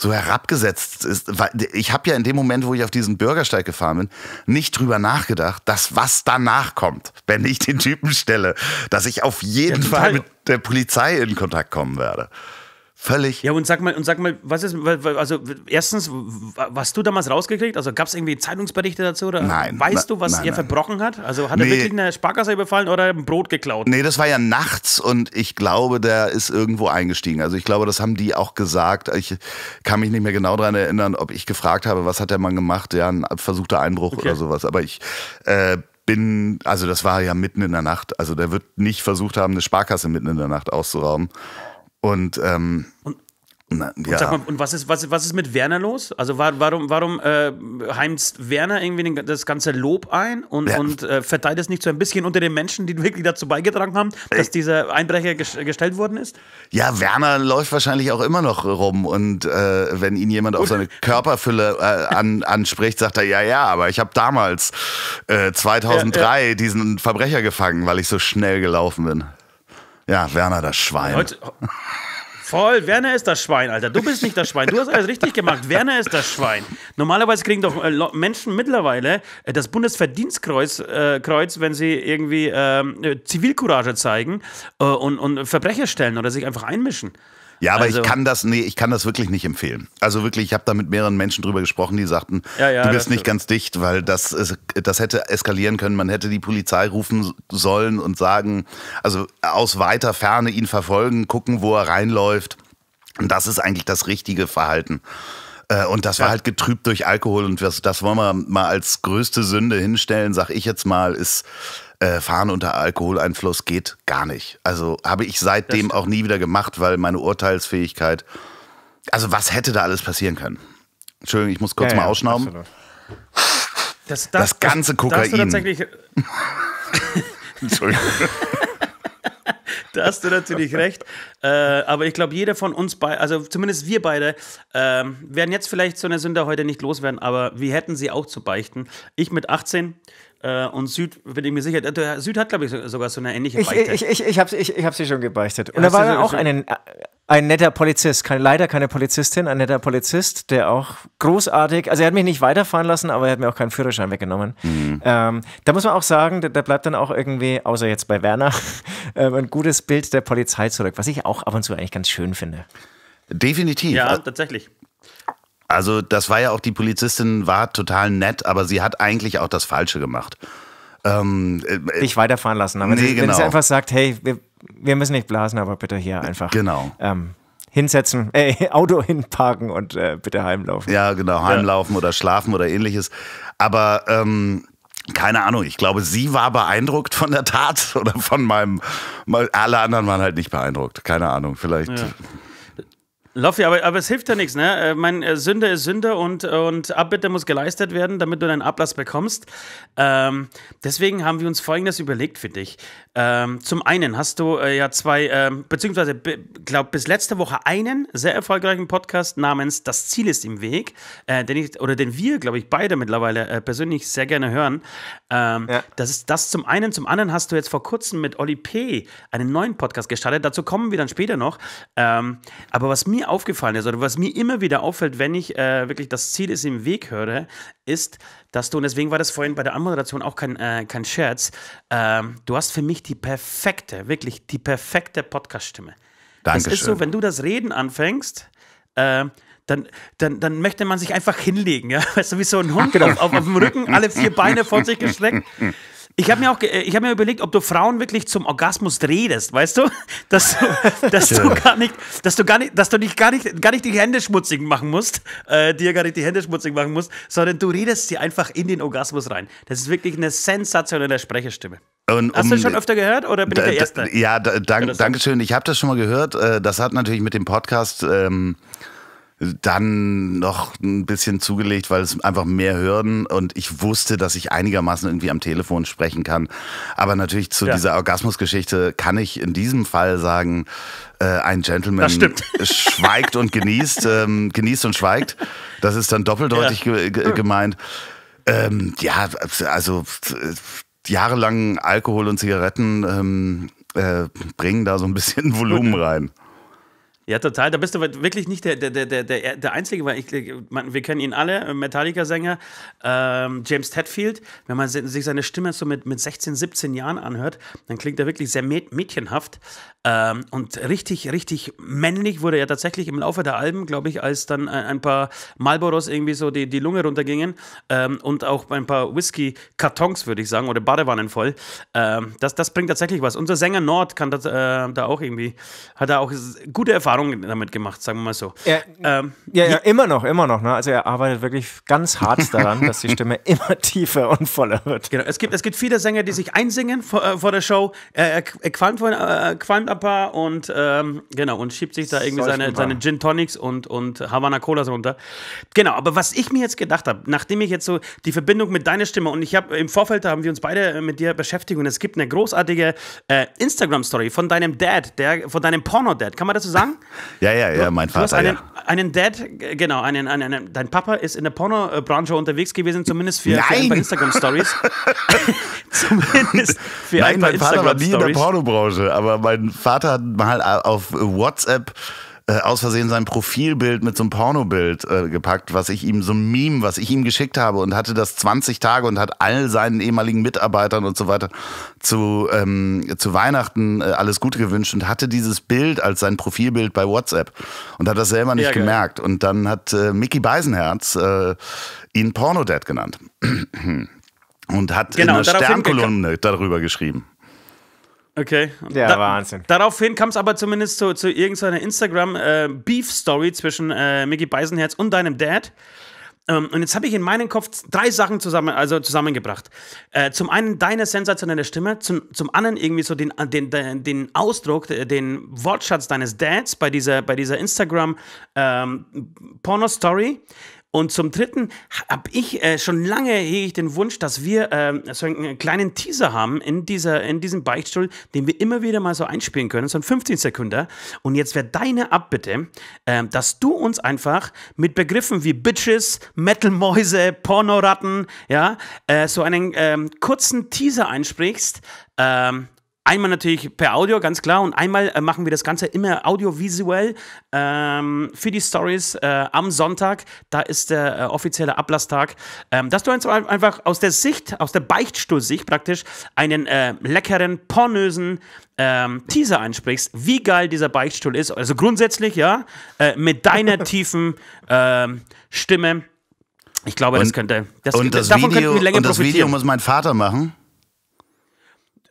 so herabgesetzt ist. Weil Ich habe ja in dem Moment, wo ich auf diesen Bürgersteig gefahren bin, nicht drüber nachgedacht, dass was danach kommt, wenn ich den Typen stelle, dass ich auf jeden ja, Fall mit der Polizei in Kontakt kommen werde. Völlig. Ja, und sag mal, und sag mal, was ist, also erstens, was du damals rausgekriegt? Also gab es irgendwie Zeitungsberichte dazu? Oder nein. Weißt du, was nein, er nein. verbrochen hat? Also hat nee. er wirklich eine Sparkasse überfallen oder ein Brot geklaut? Nee, das war ja nachts und ich glaube, der ist irgendwo eingestiegen. Also ich glaube, das haben die auch gesagt. Ich kann mich nicht mehr genau daran erinnern, ob ich gefragt habe, was hat der Mann gemacht? Ja, ein versuchter Einbruch okay. oder sowas. Aber ich. Äh, bin, also das war ja mitten in der Nacht. Also der wird nicht versucht haben, eine Sparkasse mitten in der Nacht auszurauben. Und, ähm, und, na, und ja. Mal, und was ist, was, was ist mit Werner los? Also war, warum, warum äh, heimst Werner irgendwie den, das ganze Lob ein und, ja. und äh, verteilt es nicht so ein bisschen unter den Menschen, die wirklich dazu beigetragen haben, dass Ey. dieser Einbrecher ges gestellt worden ist? Ja, Werner läuft wahrscheinlich auch immer noch rum und äh, wenn ihn jemand auf seine Körperfülle äh, an, anspricht, sagt er, ja, ja, aber ich habe damals 2003 äh, ja, diesen Verbrecher gefangen, weil ich so schnell gelaufen bin. Ja, Werner, das Schwein. Heute, Voll, Werner ist das Schwein, Alter. Du bist nicht das Schwein. Du hast alles richtig gemacht. Werner ist das Schwein. Normalerweise kriegen doch äh, Menschen mittlerweile äh, das Bundesverdienstkreuz, äh, Kreuz, wenn sie irgendwie ähm, äh, Zivilcourage zeigen und, und Verbrecher stellen oder sich einfach einmischen. Ja, aber also, ich kann das, nee, ich kann das wirklich nicht empfehlen. Also wirklich, ich habe da mit mehreren Menschen drüber gesprochen, die sagten, ja, ja, du bist nicht ganz dicht, weil das, das hätte eskalieren können. Man hätte die Polizei rufen sollen und sagen, also aus weiter Ferne ihn verfolgen, gucken, wo er reinläuft. Und das ist eigentlich das richtige Verhalten. Äh, und das war halt getrübt durch Alkohol und das, das wollen wir mal als größte Sünde hinstellen, sag ich jetzt mal, ist äh, Fahren unter Alkoholeinfluss geht gar nicht. Also habe ich seitdem auch nie wieder gemacht, weil meine Urteilsfähigkeit, also was hätte da alles passieren können? Entschuldigung, ich muss kurz ja, mal ja, ausschnauben. Das, das, das, ganze Kokain. Das tatsächlich Entschuldigung. da hast du natürlich recht. Äh, aber ich glaube, jeder von uns beide, also zumindest wir beide, ähm, werden jetzt vielleicht so eine Sünde heute nicht loswerden, aber wir hätten sie auch zu beichten. Ich mit 18, äh, und Süd, bin ich mir sicher, der Süd hat, glaube ich, sogar so eine ähnliche Beichte. Ich, ich, ich, ich habe ich, ich hab sie schon gebeichtet. Und da war dann auch ein, äh, ein netter Polizist, keine, leider keine Polizistin, ein netter Polizist, der auch großartig, also er hat mich nicht weiterfahren lassen, aber er hat mir auch keinen Führerschein weggenommen. Mhm. Ähm, da muss man auch sagen, da, da, bleibt dann auch irgendwie, außer jetzt bei Werner, ähm, ein gutes Bild der Polizei zurück, was ich auch ab und zu eigentlich ganz schön finde. Definitiv. Ja, also tatsächlich. Also das war ja auch, die Polizistin war total nett, aber sie hat eigentlich auch das Falsche gemacht. Ähm, äh, Dich weiterfahren lassen. Aber nee, sie, wenn sie genau. einfach sagt, hey, wir, wir, müssen nicht blasen, aber bitte hier einfach. Genau. Ähm, hinsetzen, äh, Auto hinparken und äh, bitte heimlaufen. Ja, genau, heimlaufen ja. oder schlafen oder ähnliches. Aber ähm, keine Ahnung, ich glaube, sie war beeindruckt von der Tat oder von meinem. Alle anderen waren halt nicht beeindruckt. Keine Ahnung, vielleicht. Ja. Loffi, aber, aber es hilft ja nichts, ne? Äh, mein äh, Sünde ist Sünde und, und Abbitte muss geleistet werden, damit du deinen Ablass bekommst. Ähm, deswegen haben wir uns Folgendes überlegt für dich. Ähm, zum einen hast du äh, ja zwei, ähm, beziehungsweise, glaube bis letzte Woche einen sehr erfolgreichen Podcast namens Das Ziel ist im Weg, äh, den ich, oder den wir, glaube ich, beide mittlerweile äh, persönlich sehr gerne hören. Ähm, ja. Das ist das zum einen. Zum anderen hast du jetzt vor kurzem mit Oli P. einen neuen Podcast gestartet. Dazu kommen wir dann später noch. Ähm, aber was mir aufgefallen ist, oder was mir immer wieder auffällt, wenn ich äh, wirklich Das Ziel ist im Weg höre, ist, dass du, und deswegen war das vorhin bei der Anmoderation auch kein, äh, kein Scherz, ähm, du hast für mich die perfekte, wirklich die perfekte Podcast-Stimme. Dankeschön. Das ist so, wenn du das Reden anfängst, äh, dann, dann, dann möchte man sich einfach hinlegen, ja? Weißt du, wie so ein Hund genau. auf, auf, dem Rücken, alle vier Beine vor sich gestreckt. Ich habe mir auch, äh, ich habe mir überlegt, ob du Frauen wirklich zum Orgasmus redest, weißt du, dass du, dass du gar nicht, dass du gar nicht, dass du dich gar nicht, gar nicht die Hände schmutzig machen musst, äh, dir gar nicht die Hände schmutzig machen musst, sondern du redest sie einfach in den Orgasmus rein. Das ist wirklich eine sensationelle Sprecherstimme. Und, Hast du das schon öfter gehört oder bin da, ich der Erste? ja, da, dank, danke schön. Ich habe das schon mal gehört. Äh, das hat natürlich mit dem Podcast. Ähm dann noch ein bisschen zugelegt, weil es einfach mehr Hürden und ich wusste, dass ich einigermaßen irgendwie am Telefon sprechen kann. Aber natürlich zu ja. dieser Orgasmusgeschichte kann ich in diesem Fall sagen, äh, ein Gentleman schweigt und genießt, ähm, genießt und schweigt. Das ist dann doppeldeutig ja. ge hm. gemeint. Ähm, ja, also jahrelang Alkohol und Zigaretten ähm, äh, bringen da so ein bisschen Volumen rein. Ja, total. Da bist du wirklich nicht der, der, der, der, der Einzige, weil ich, wir kennen ihn alle, äh, Metallica-Sänger, ähm, James Tedfield. Wenn man sich seine Stimme so mit, mit 16, 17 Jahren anhört, dann klingt er wirklich sehr mädchenhaft. Ähm, und richtig, richtig männlich wurde er tatsächlich im Laufe der Alben, glaube ich, als dann äh, ein paar Marlboros irgendwie so die, die Lunge runtergingen ähm, und auch ein paar Whisky-Kartons, würde ich sagen, oder Badewannen voll. Ähm, das, das bringt tatsächlich was. Unser Sänger Nord kann das, äh, da auch irgendwie, hat da auch gute Erfahrungen Erfahrung damit gemacht, sagen wir mal so. Er, ähm, ja, ja, immer noch, immer noch. Ne? Also er arbeitet wirklich ganz hart daran, dass die Stimme immer tiefer und voller wird. Genau. Es gibt, es gibt viele Sänger, die sich einsingen vor, äh, vor der Show. Er, er, er qualmt, äh, qualmt ein paar und ähm, genau und schiebt sich da irgendwie seine, seine Gin Tonics und, und Havana Colas runter. Genau, aber was ich mir jetzt gedacht habe, nachdem ich jetzt so die Verbindung mit deiner Stimme und ich habe im Vorfeld, da haben wir uns beide mit dir beschäftigt und es gibt eine großartige äh, Instagram-Story von deinem Dad, der, von deinem Porno-Dad. Kann man das so sagen? Ja, ja, ja, mein Vater. Du hast einen, ja. einen Dad, genau, einen, einen, einen, dein Papa ist in der Pornobranche unterwegs gewesen, zumindest für, für Instagram Stories. zumindest für Nein, mein Vater war nie in der Pornobranche, aber mein Vater hat mal auf WhatsApp äh, aus Versehen sein Profilbild mit so einem Pornobild äh, gepackt, was ich ihm, so ein Meme, was ich ihm geschickt habe und hatte das 20 Tage und hat all seinen ehemaligen Mitarbeitern und so weiter zu, ähm, zu Weihnachten äh, alles Gute gewünscht und hatte dieses Bild als sein Profilbild bei WhatsApp und hat das selber nicht ja, gemerkt. Und dann hat äh, Mickey Beisenherz äh, ihn Pornodad genannt. und hat genau, in der Sternkolumne darüber geschrieben. Okay. Ja, da, Wahnsinn. Daraufhin kam es aber zumindest zu, zu irgendeiner Instagram-Beef-Story äh, zwischen äh, Mickey Beisenherz und deinem Dad. Ähm, und jetzt habe ich in meinem Kopf drei Sachen zusammen, also zusammengebracht. Äh, zum einen deine sensationelle Stimme, zum, zum anderen irgendwie so den, den, den, den Ausdruck, äh, den Wortschatz deines Dads bei dieser, bei dieser Instagram-Porno-Story. Ähm, und zum Dritten habe ich äh, schon lange hege ich den Wunsch, dass wir äh, so einen äh, kleinen Teaser haben in, dieser, in diesem Beichtstuhl, den wir immer wieder mal so einspielen können, so ein 15 Sekunden. Und jetzt wäre deine Abbitte, äh, dass du uns einfach mit Begriffen wie Bitches, Metalmäuse, Pornoratten, ja, äh, so einen ähm, kurzen Teaser einsprichst, ähm, Einmal natürlich per Audio, ganz klar. Und einmal äh, machen wir das Ganze immer audiovisuell ähm, für die Stories äh, am Sonntag. Da ist der äh, offizielle Ablasstag. Ähm, dass du einfach aus der Sicht, aus der Beichtstuhl-Sicht praktisch, einen äh, leckeren, pornösen ähm, Teaser einsprichst, wie geil dieser Beichtstuhl ist. Also grundsätzlich, ja, äh, mit deiner tiefen ähm, Stimme. Ich glaube, und, das könnte. Das, und das davon Video, könnten wir länger und das profitieren. Video muss mein Vater machen.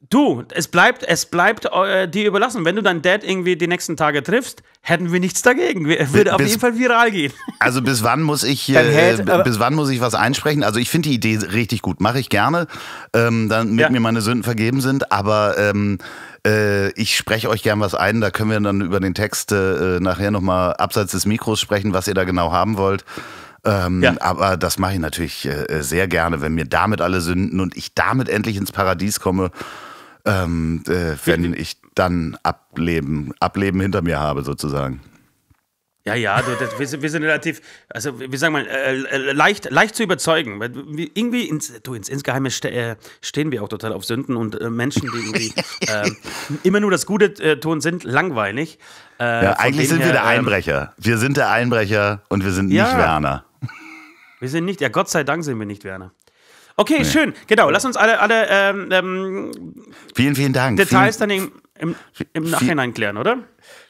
Du, es bleibt, es bleibt äh, dir überlassen. Wenn du deinen Dad irgendwie die nächsten Tage triffst, hätten wir nichts dagegen. Wir, würde auf jeden Fall viral gehen. Also bis wann muss ich, äh, Dad, bis wann muss ich was einsprechen? Also ich finde die Idee richtig gut, mache ich gerne, ähm, damit ja. mir meine Sünden vergeben sind. Aber ähm, äh, ich spreche euch gern was ein. Da können wir dann über den Text äh, äh nachher nochmal abseits des Mikros sprechen, was ihr da genau haben wollt. Ähm, ja. Aber das mache ich natürlich äh, äh, sehr gerne, wenn mir damit alle Sünden und ich damit endlich ins Paradies komme ähm, äh, wenn ich dann Ableben, Ableben hinter mir habe, sozusagen. Ja, ja, du, das, wir, wir, sind relativ, also wie sagen wir, äh, äh, leicht, leicht zu überzeugen. Weil wir irgendwie ins, du, ins, insgeheime ste äh, stehen wir auch total auf Sünden und äh, Menschen, die irgendwie ähm, immer nur das Gute äh, tun, sind langweilig. Äh, ja, eigentlich sind her, wir der ähm, Einbrecher. wir sind der Einbrecher und wir sind ja, nicht Werner. Wir sind nicht, ja Gott sei Dank sind wir nicht Werner. Okay, nee. schön. Genau. Lass uns alle, alle ähm, ähm, vielen, vielen Dank. Details vielen, dann im, im, im Nachhinein klären, oder?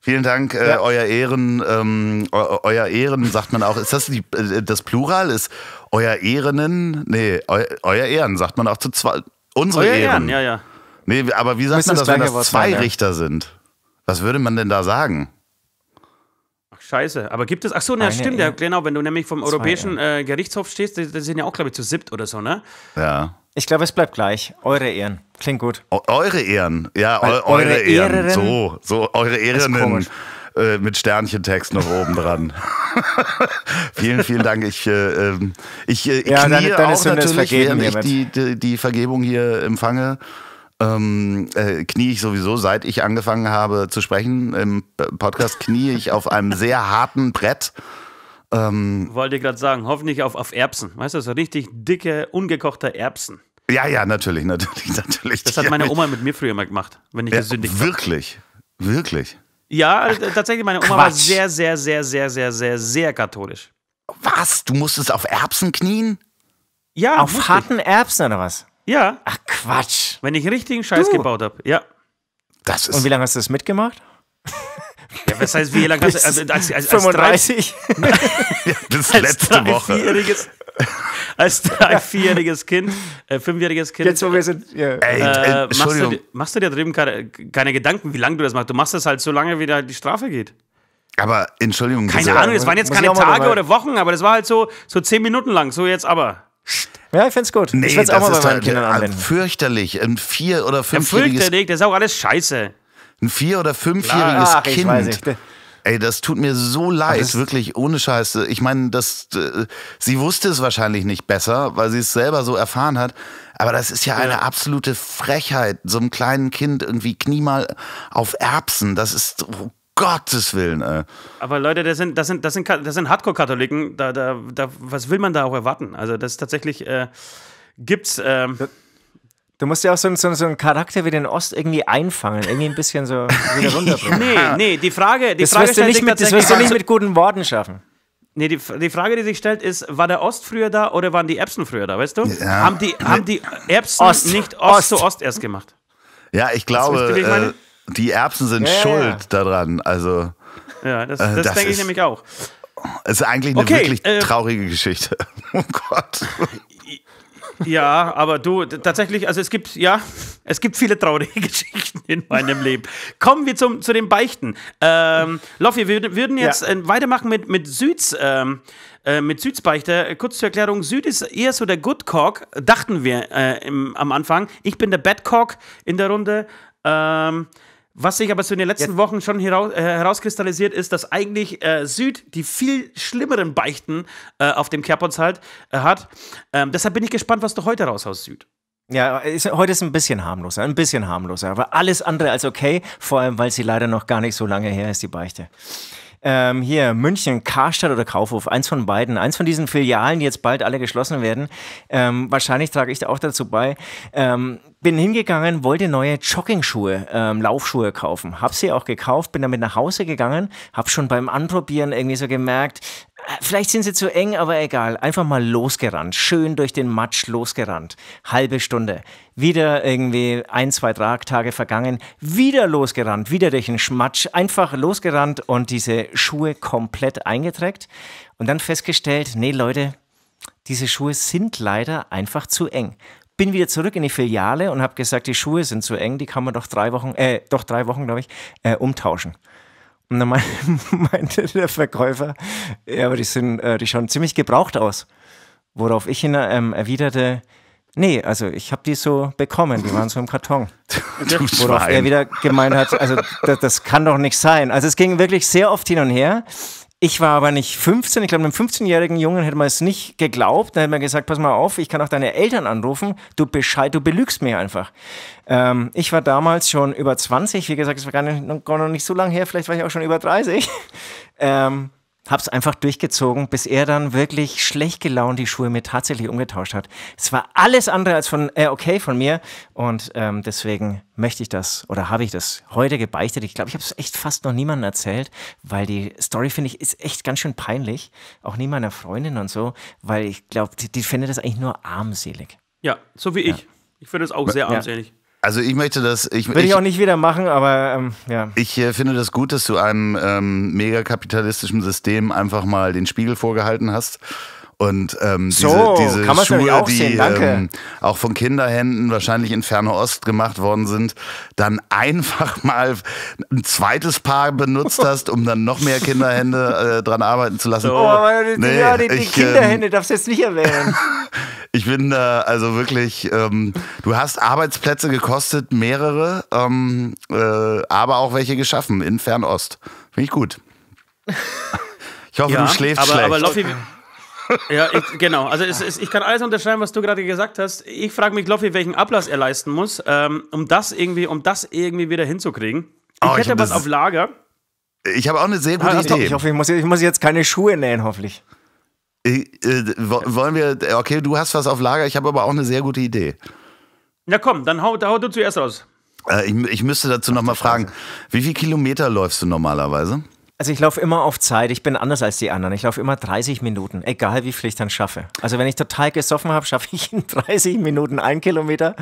Vielen Dank, äh, ja. euer Ehren, ähm, euer Ehren, sagt man auch. Ist das die, äh, das Plural? Ist euer Ehrenen? Nee, eu, euer Ehren, sagt man auch zu zwei. Unsere euer Ehren. Ehren, ja, ja. Nee, aber wie sagt man das, wenn das zwei Richter sind? Was würde man denn da sagen? Scheiße. Aber gibt es, ach so, na, stimmt, ja, genau, wenn du nämlich vom Zwei Europäischen äh, Gerichtshof stehst, die, die, sind ja auch, glaube ich, zu siebt oder so, ne? Ja. Ich glaube, es bleibt gleich. Eure Ehren. Klingt gut. eure Ehren. Ja, eu eure, Ehren. Ehren. So, so, eure Ehrinnen. Äh, mit Sternchentext noch oben dran. vielen, vielen Dank. Ich, äh, ähm, ich, äh, ich ja, knie dann, dann auch natürlich, während ich die, die, die Vergebung hier empfange ähm, äh, knie ich sowieso, seit ich angefangen habe zu sprechen im Podcast, knie ich auf einem sehr harten Brett. Ähm, Wollte gerade sagen, hoffentlich auf, auf Erbsen. Weißt du, so richtig dicke, ungekochte Erbsen. Ja, ja, natürlich, natürlich, natürlich. Das hat meine Oma mit mir früher immer gemacht, wenn ich ja, gesündigt Wirklich, war. wirklich. Ja, Ach, äh, tatsächlich, meine Oma Quatsch. war sehr, sehr, sehr, sehr, sehr, sehr, sehr katholisch. Was? Du musstest auf Erbsen knien? Ja. Auf harten Erbsen oder was? Ja. Ach Quatsch. Wenn ich einen richtigen Scheiß du. gebaut habe. Ja. Das ist Und wie lange hast du das mitgemacht? Ja, was heißt, wie lange hast du. Also, als, als, als 35? Bis letzte drei, Woche. Als drei, vierjähriges Kind, äh, fünfjähriges Kind. Jetzt, wo wir sind. Yeah. Äh, ey, ey, äh, machst, du, machst du dir drüben keine, keine Gedanken, wie lange du das machst? Du machst das halt so lange, wie da die Strafe geht. Aber Entschuldigung. Keine Ahnung, das waren jetzt keine Tage oder Wochen, aber das war halt so, so zehn Minuten lang, so jetzt aber. Ja, ich find's gut. Nee, ich werde auch mal bei meinen halt, Kindern äh, anwenden. Fürchterlich. Ein vier- oder fünfjähriges... Fürchterlich, das ist auch alles scheiße. Ein vier- oder fünfjähriges Ach, Kind... Ey, das tut mir so leid, wirklich ohne Scheiße. Ich meine, das, äh, sie wusste es wahrscheinlich nicht besser, weil sie es selber so erfahren hat. Aber das ist ja, ja. eine absolute Frechheit, so einem kleinen Kind irgendwie Knie mal auf Erbsen. Das ist, oh Gottes Willen, ey. Aber Leute, das sind, das sind, das sind, das sind Hardcore-Katholiken. Da, da, da, was will man da auch erwarten? Also, das ist tatsächlich, äh, gibt's. Ähm Du musst ja auch so, so, so einen Charakter wie den Ost irgendwie einfangen, irgendwie ein bisschen so wieder runterbringen. nee, nee, die Frage, die das Frage wirst du nicht mit, Das wirst du nicht also mit guten Worten schaffen. Nee, die, die Frage, die sich stellt, ist, war der Ost früher da oder waren die Erbsen früher da, weißt du? Ja. Haben, die, haben die Erbsen Ost. nicht Ost, Ost, zu Ost erst gemacht? Ja, ich glaube, äh, die Erbsen sind ja, schuld ja. daran. Also, ja, das, äh, das, das denke ich nämlich auch. Es ist eigentlich eine okay, wirklich äh, traurige Geschichte. Oh Gott. Ja, aber du, tatsächlich, also es gibt, ja, es gibt viele traurige Geschichten in meinem Leben. Kommen wir zum, zu den Beichten. Ähm, Loffi, wir würden jetzt ja. Äh, weitermachen mit, mit Süds. Ähm, äh, mit Süds Beichte. Kurz zur Erklärung, Süd ist eher so der Good Cock, dachten wir äh, im, am Anfang. Ich bin der Bad Cock in der Runde. Ähm, was sich aber so in den letzten Jetzt. Wochen schon heraus, äh, herauskristallisiert, ist, dass eigentlich äh, Süd die viel schlimmeren Beichten äh, auf dem Kerbholz halt äh, hat. Ähm, deshalb bin ich gespannt, was du heute raushaust, Süd. Ja, ist, heute ist ein bisschen harmloser, ein bisschen harmloser, aber alles andere als okay, vor allem, weil sie leider noch gar nicht so lange her ist, die Beichte. Ähm, hier München, Karstadt oder Kaufhof, eins von beiden, eins von diesen Filialen, die jetzt bald alle geschlossen werden. Ähm, wahrscheinlich trage ich da auch dazu bei. Ähm, bin hingegangen, wollte neue Jogging-Schuhe, ähm, Laufschuhe kaufen. Hab sie auch gekauft, bin damit nach Hause gegangen, hab schon beim Anprobieren irgendwie so gemerkt, äh, vielleicht sind sie zu eng, aber egal. Einfach mal losgerannt. Schön durch den Matsch losgerannt. Halbe Stunde. Wieder irgendwie ein, zwei Tragtage vergangen. Wieder losgerannt. Wieder durch den Schmatsch. Einfach losgerannt und diese Schuhe komplett eingetreckt. Und dann festgestellt, nee Leute, diese Schuhe sind leider einfach zu eng. Bin wieder zurück in die Filiale und habe gesagt, die Schuhe sind zu eng, die kann man doch drei Wochen, äh, doch drei Wochen, glaube ich, äh, umtauschen. Und dann meinte der Verkäufer, ja, aber die sind, äh, die schauen ziemlich gebraucht aus. Worauf ich ihn ähm, erwiderte, nee, also ich habe die so bekommen, die waren so im Karton. Worauf er wieder gemeint hat, also das kann doch nicht sein. Also es ging wirklich sehr oft hin und her. Ich war aber nicht 15. Ich glaube, einem 15-jährigen Jungen hätte man es nicht geglaubt. Dann hätte man gesagt, pass mal auf, ich kann auch deine Eltern anrufen. Du Bescheid, du belügst mich einfach. Ähm, ich war damals schon über 20. Wie gesagt, es war gar, nicht, gar noch nicht so lange her. Vielleicht war ich auch schon über 30. Ähm, hab's einfach durchgezogen, bis er dann wirklich schlecht gelaunt die Schuhe mir tatsächlich umgetauscht hat. Es war alles andere als von äh, okay von mir und ähm, deswegen möchte ich das oder habe ich das heute gebeichtet. Ich glaube, ich habe es echt fast noch niemandem erzählt, weil die Story finde ich ist echt ganz schön peinlich, auch nie meiner Freundin und so, weil ich glaube, die, die findet das eigentlich nur armselig. Ja, so wie ja. ich. Ich finde es auch sehr armselig. Ja. Also ich möchte das. Ich, Will ich, ich, auch nicht wieder machen, aber ähm, ja. Ich äh, finde das gut, dass du einem ähm, megakapitalistischen System einfach mal den Spiegel vorgehalten hast. Und ähm, diese, so, diese Schuhe, auch die ähm, auch von Kinderhänden wahrscheinlich in Ferno Ost gemacht worden sind, dann einfach mal ein zweites Paar benutzt hast, um dann noch mehr Kinderhände äh, dran arbeiten zu lassen. So. Oh, die, oh, nee, ja, die, die Kinderhände ähm, darfst du jetzt nicht erwähnen. ich bin da also wirklich, ähm, du hast Arbeitsplätze gekostet, mehrere, ähm, äh, aber auch welche geschaffen in Fernost. Finde ich gut. Ich hoffe, ja, du schläfst aber, schlecht. Aber Loffi, ja, ich, genau. Also es, es, ich kann alles unterschreiben, was du gerade gesagt hast. Ich frage mich, Loffi, welchen Ablass er leisten muss, ähm, um, das irgendwie, um das irgendwie wieder hinzukriegen. Ich oh, hätte ich was auf Lager. Ich habe auch eine sehr gute ah, Idee. Ich hoffe, ich muss, ich muss jetzt keine Schuhe nähen, hoffentlich. Ich, äh, wollen wir, okay, du hast was auf Lager, ich habe aber auch eine sehr gute Idee. Na komm, dann hau, hau du zuerst raus. Äh, ich, ich, müsste dazu nochmal fragen, wie viele Kilometer läufst du normalerweise? Also ich laufe immer auf Zeit. Ich bin anders als die anderen. Ich laufe immer 30 Minuten, egal wie viel ich dann schaffe. Also wenn ich total gesoffen habe, schaffe ich in 30 Minuten einen Kilometer.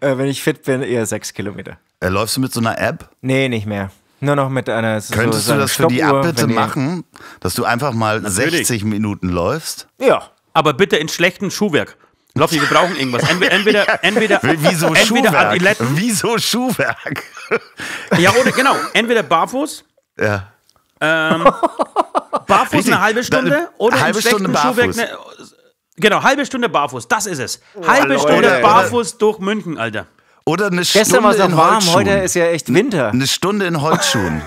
Äh, wenn ich fit bin, eher sechs Kilometer. Äh, läufst du mit so einer App? Nee, nicht mehr. Nur noch mit einer. So, Könntest so du das für die App bitte machen, dass du einfach mal Natürlich. 60 Minuten läufst? Ja. Aber bitte in schlechtem Schuhwerk. Loffi, wir brauchen irgendwas. Entweder, entweder, ja. entweder, Wieso entweder Schuhwerk? Adiletten. Wieso Schuhwerk? Ja, oder genau. Entweder barfuß. Ja. Ähm, barfuß Richtig. eine halbe Stunde oder halbe im Stunde barfuß. Eine, genau, halbe Stunde barfuß, das ist es. Oh, halbe oh, Stunde Leute. barfuß durch München, Alter. Oder eine Gestern Stunde Gestern war es noch warm, heute ist ja echt Winter. Eine Stunde in Holzschuhen.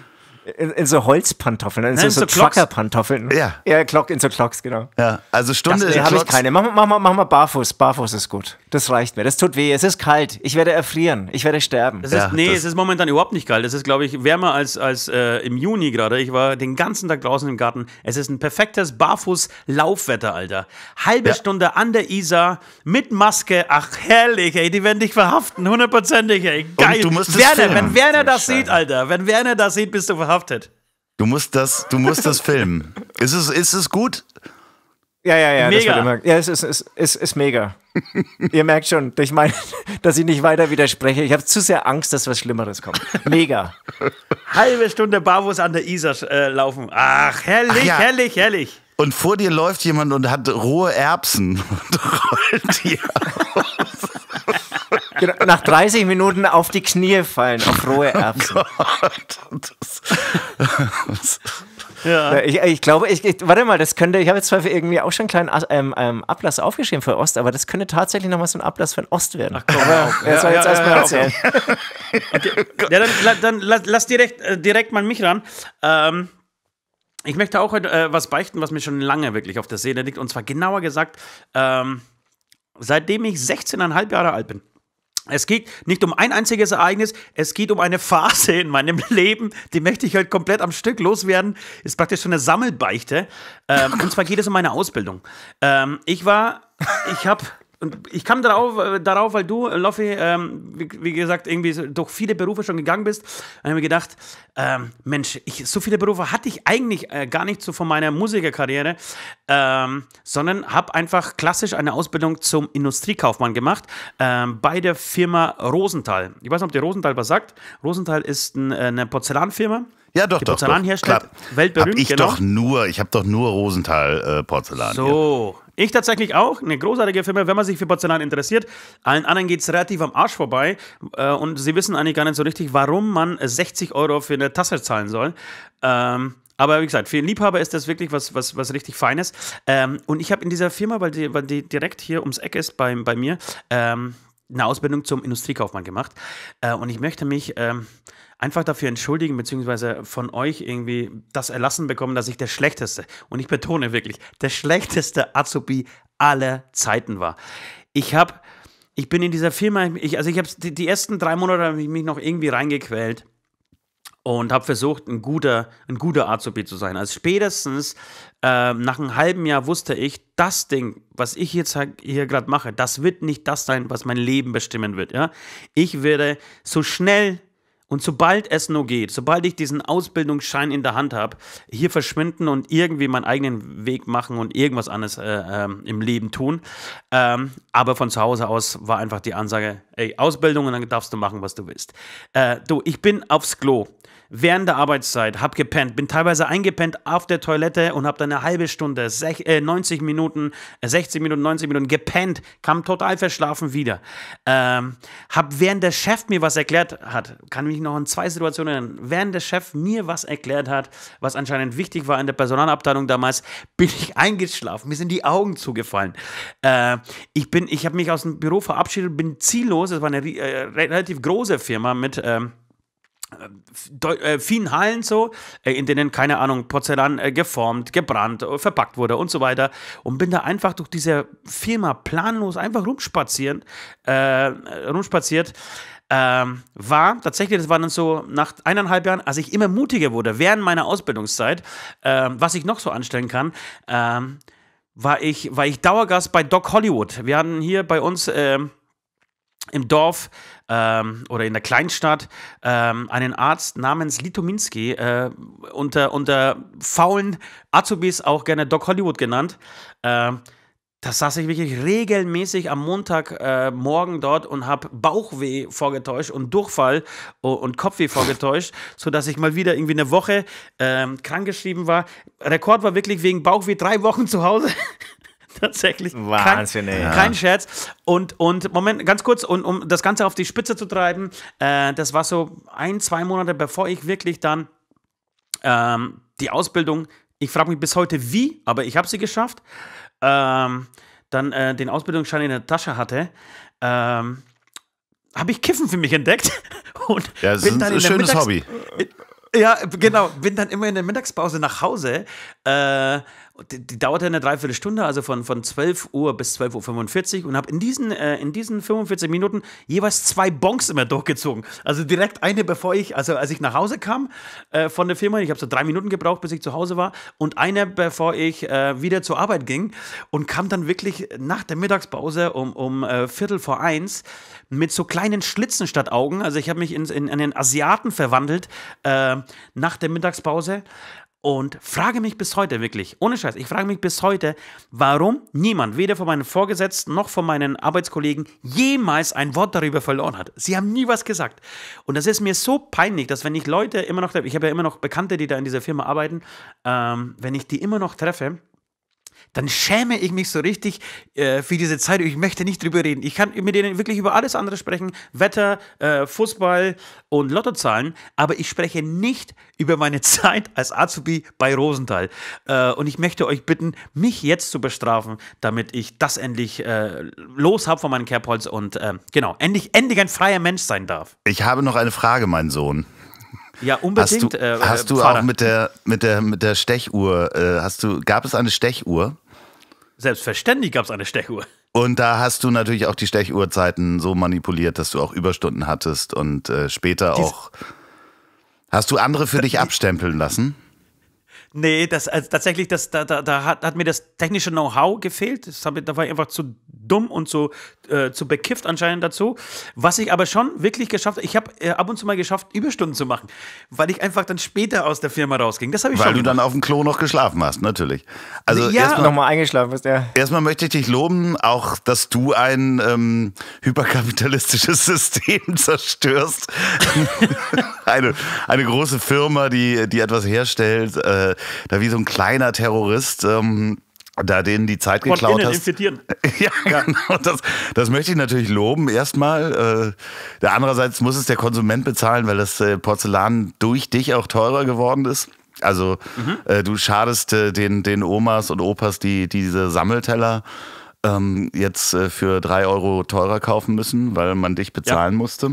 in, in, so Holzpantoffeln, in Nein, so, so Glockerpantoffeln. Ja. Ja, Glock, in so Klocks, genau. Ja, also Stunde das, in Nee, habe ich keine. Mach, mach, mach, mach mal barfuß, barfuß ist gut das reicht mir. Das tut weh, es ist kalt, ich werde erfrieren, ich werde sterben. Es ist, ja, nee, es ist momentan überhaupt nicht kalt. Es ist, glaube ich, wärmer als, als äh, im Juni gerade. Ich war den ganzen Tag draußen im Garten. Es ist ein perfektes Barfuß-Laufwetter, Alter. Halbe ja. Stunde an der Isar mit Maske. Ach, herrlich, ey, die werden dich verhaften, hundertprozentig, ey. Geil. Werner, wenn Werner das sieht, Alter, wenn Werner das sieht, bist du verhaftet. Du musst das, du musst das filmen. Ist es, ist es gut? Ja, ja, ja. Mega. Immer, ja, es ist, es ist, ist mega. Ihr merkt schon, ich meine, dass ich nicht weiter widerspreche. Ich habe zu sehr Angst, dass was Schlimmeres kommt. Mega. Halbe Stunde Bavos an der Isar äh, laufen. Ach, herrlich, Ach ja. herrlich, herrlich. Und vor dir läuft jemand und hat rohe Erbsen und rollt die aus. Genau, nach 30 Minuten auf die Knie fallen, auf rohe oh Erbsen. Oh Gott, das, das. Ja. Ich, ich, glaube, ich, ich, warte mal, das könnte, ich habe jetzt zwar irgendwie auch schon einen kleinen ähm, ähm, Ablass aufgeschrieben für Ost, aber das könnte tatsächlich nochmal so ein Ablass für den Ost werden. Ach komm, das war jetzt erstmal erzählen. Ja, dann, dann lass, direkt, äh, direkt mal mich ran. Ähm, ich möchte auch heute äh, was beichten, was mir schon lange wirklich auf der Seele liegt. Und zwar genauer gesagt, ähm, seitdem ich 16,5 Jahre alt bin. Es geht nicht um ein einziges Ereignis, es geht um eine Phase in meinem Leben, die möchte ich halt komplett am Stück loswerden. Ist praktisch so eine Sammelbeichte. Ähm, und zwar geht es um meine Ausbildung. Ähm, ich war, ich habe und ich kam darauf, äh, darauf weil du, äh, Loffi, ähm, wie, wie, gesagt, irgendwie durch viele Berufe schon gegangen bist. Dann habe mir gedacht, ähm, Mensch, ich, so viele Berufe hatte ich eigentlich äh, gar nicht so von meiner Musikerkarriere, ähm, sondern habe einfach klassisch eine Ausbildung zum Industriekaufmann gemacht ähm, bei der Firma Rosenthal. Ich weiß nicht, ob dir Rosenthal was sagt. Rosenthal ist ein, äh, eine Porzellanfirma. Ja, doch, die doch. Porzellan doch, herstellt, klar. weltberühmt. Hab ich genau. doch nur, ich habe doch nur Rosenthal äh, Porzellan. So, ich tatsächlich auch. Eine großartige Firma, wenn man sich für Porzellan interessiert. Allen anderen geht es relativ am Arsch vorbei. Äh, und sie wissen eigentlich gar nicht so richtig, warum man 60 Euro für eine Tasse zahlen soll. Ähm, aber wie gesagt, für einen Liebhaber ist das wirklich was, was, was richtig Feines. Ähm, und ich habe in dieser Firma, weil die, weil die direkt hier ums Eck ist bei, bei mir, ähm, eine Ausbildung zum Industriekaufmann gemacht. Äh, und ich möchte mich ähm, einfach dafür entschuldigen, beziehungsweise von euch irgendwie das erlassen bekommen, dass ich der schlechteste, und ich betone wirklich, der schlechteste Azubi aller Zeiten war. Ich habe, ich bin in dieser Firma, ich, also ich habe die, die ersten drei Monate habe ich mich noch irgendwie reingequält und habe versucht, ein guter, ein guter Azubi zu sein. Also spätestens äh, nach einem halben Jahr wusste ich, das Ding, was ich jetzt hier gerade mache, das wird nicht das sein, was mein Leben bestimmen wird. Ja? Ich werde so schnell und sobald es nur geht, sobald ich diesen Ausbildungsschein in der Hand habe, hier verschwinden und irgendwie meinen eigenen Weg machen und irgendwas anderes äh, äh, im Leben tun. Ähm, aber von zu Hause aus war einfach die Ansage, ey, Ausbildung und dann darfst du machen, was du willst. Äh, du, ich bin aufs Klo während der Arbeitszeit, hab gepennt, bin teilweise eingepennt auf der Toilette und habe dann eine halbe Stunde, 90 äh, Minuten, 60 äh, Minuten, 90 Minuten gepennt, kam total verschlafen wieder. Ähm, hab während der Chef mir was erklärt hat, kann mich noch an zwei Situationen erinnern, während der Chef mir was erklärt hat, was anscheinend wichtig war in der Personalabteilung damals, bin ich eingeschlafen, mir sind die Augen zugefallen. Äh, ich bin, ich habe mich aus dem Büro verabschiedet, bin ziellos, es war eine äh, relativ große Firma mit ähm, äh, vielen Hallen so, äh, in denen, keine Ahnung, Porzellan äh, geformt, gebrannt, verpackt wurde und so weiter. Und bin da einfach durch diese Firma planlos einfach rumspazierend, äh, rumspaziert. Ähm, war tatsächlich, das war dann so nach eineinhalb Jahren, als ich immer mutiger wurde während meiner Ausbildungszeit, ähm, was ich noch so anstellen kann, ähm, war, ich, war ich Dauergast bei Doc Hollywood. Wir hatten hier bei uns. Ähm, im Dorf ähm, oder in der Kleinstadt ähm, einen Arzt namens Litominski, äh, unter, unter faulen Azubis auch gerne Doc Hollywood genannt. Äh, das saß ich wirklich regelmäßig am Montagmorgen äh, dort und habe Bauchweh vorgetäuscht und Durchfall äh, und Kopfweh vorgetäuscht, sodass ich mal wieder irgendwie eine Woche ähm, krankgeschrieben war. Rekord war wirklich wegen Bauchweh drei Wochen zu Hause tatsächlich. Wahnsinn, kein, ja. kein Scherz. Und, und Moment, ganz kurz, und um das Ganze auf die Spitze zu treiben, äh, das war so ein, zwei Monate, bevor ich wirklich dann ähm, die Ausbildung, ich frage mich bis heute wie, aber ich habe sie geschafft, ähm, dann äh, den Ausbildungsschein in der Tasche hatte. Ähm, habe ich Kiffen für mich entdeckt und ja, das bin ist ein schönes Mittags Hobby. Ja, genau. Bin dann immer in der Mittagspause nach Hause äh, die, dauerte eine Dreiviertelstunde, also von, von 12 Uhr bis 12.45 Uhr und habe in diesen, äh, in diesen 45 Minuten jeweils zwei Bonks immer durchgezogen. Also direkt eine, bevor ich, also als ich nach Hause kam äh, von der Firma, ich habe so drei Minuten gebraucht, bis ich zu Hause war und eine, bevor ich äh, wieder zur Arbeit ging und kam dann wirklich nach der Mittagspause um, um äh, Viertel vor eins mit so kleinen Schlitzen statt Augen. Also ich habe mich in, in, in einen Asiaten verwandelt äh, nach der Mittagspause und frage mich bis heute wirklich, ohne Scheiß, ich frage mich bis heute, warum niemand, weder von meinen Vorgesetzten noch von meinen Arbeitskollegen, jemals ein Wort darüber verloren hat. Sie haben nie was gesagt. Und das ist mir so peinlich, dass wenn ich Leute immer noch, ich habe ja immer noch Bekannte, die da in dieser Firma arbeiten, ähm, wenn ich die immer noch treffe, dann schäme ich mich so richtig äh, für diese Zeit. Ich möchte nicht drüber reden. Ich kann mit denen wirklich über alles andere sprechen: Wetter, äh, Fußball und Lottozahlen. Aber ich spreche nicht über meine Zeit als Azubi bei Rosenthal. Äh, und ich möchte euch bitten, mich jetzt zu bestrafen, damit ich das endlich äh, los habe von meinem Kerbholz und ähm, genau, endlich, endlich ein freier Mensch sein darf. Ich habe noch eine Frage, mein Sohn. Ja, unbedingt. Hast du, äh, äh, hast du auch mit der, mit der, mit der Stechuhr, äh, hast du, gab es eine Stechuhr? Selbstverständlich gab es eine Stechuhr. Und da hast du natürlich auch die Stechuhrzeiten so manipuliert, dass du auch Überstunden hattest und äh, später Dies auch. Hast du andere für äh, dich abstempeln lassen? Nee, das, also tatsächlich, das, da, da, da hat, hat mir das technische Know-how gefehlt. Das hab, da war ich einfach zu dumm und zu, äh, zu bekifft anscheinend dazu. Was ich aber schon wirklich geschafft habe, ich habe äh, ab und zu mal geschafft, Überstunden zu machen, weil ich einfach dann später aus der Firma rausging. Das habe ich weil schon. Weil du dann auf dem Klo noch geschlafen hast, natürlich. Also ja, erstmal nochmal eingeschlafen bist, ja. Erstmal möchte ich dich loben, auch dass du ein ähm, hyperkapitalistisches System zerstörst. eine, eine große Firma, die, die etwas herstellt. Äh, da wie so ein kleiner Terrorist. Ähm, da denen die Zeit Von geklaut hast. Infizieren. Ja, ja, genau. Das, das möchte ich natürlich loben erstmal. Äh, andererseits muss es der Konsument bezahlen, weil das äh, Porzellan durch dich auch teurer geworden ist. Also mhm. äh, du schadest äh, den, den Omas und Opas, die diese Sammelteller ähm, jetzt äh, für drei Euro teurer kaufen müssen, weil man dich bezahlen ja. musste.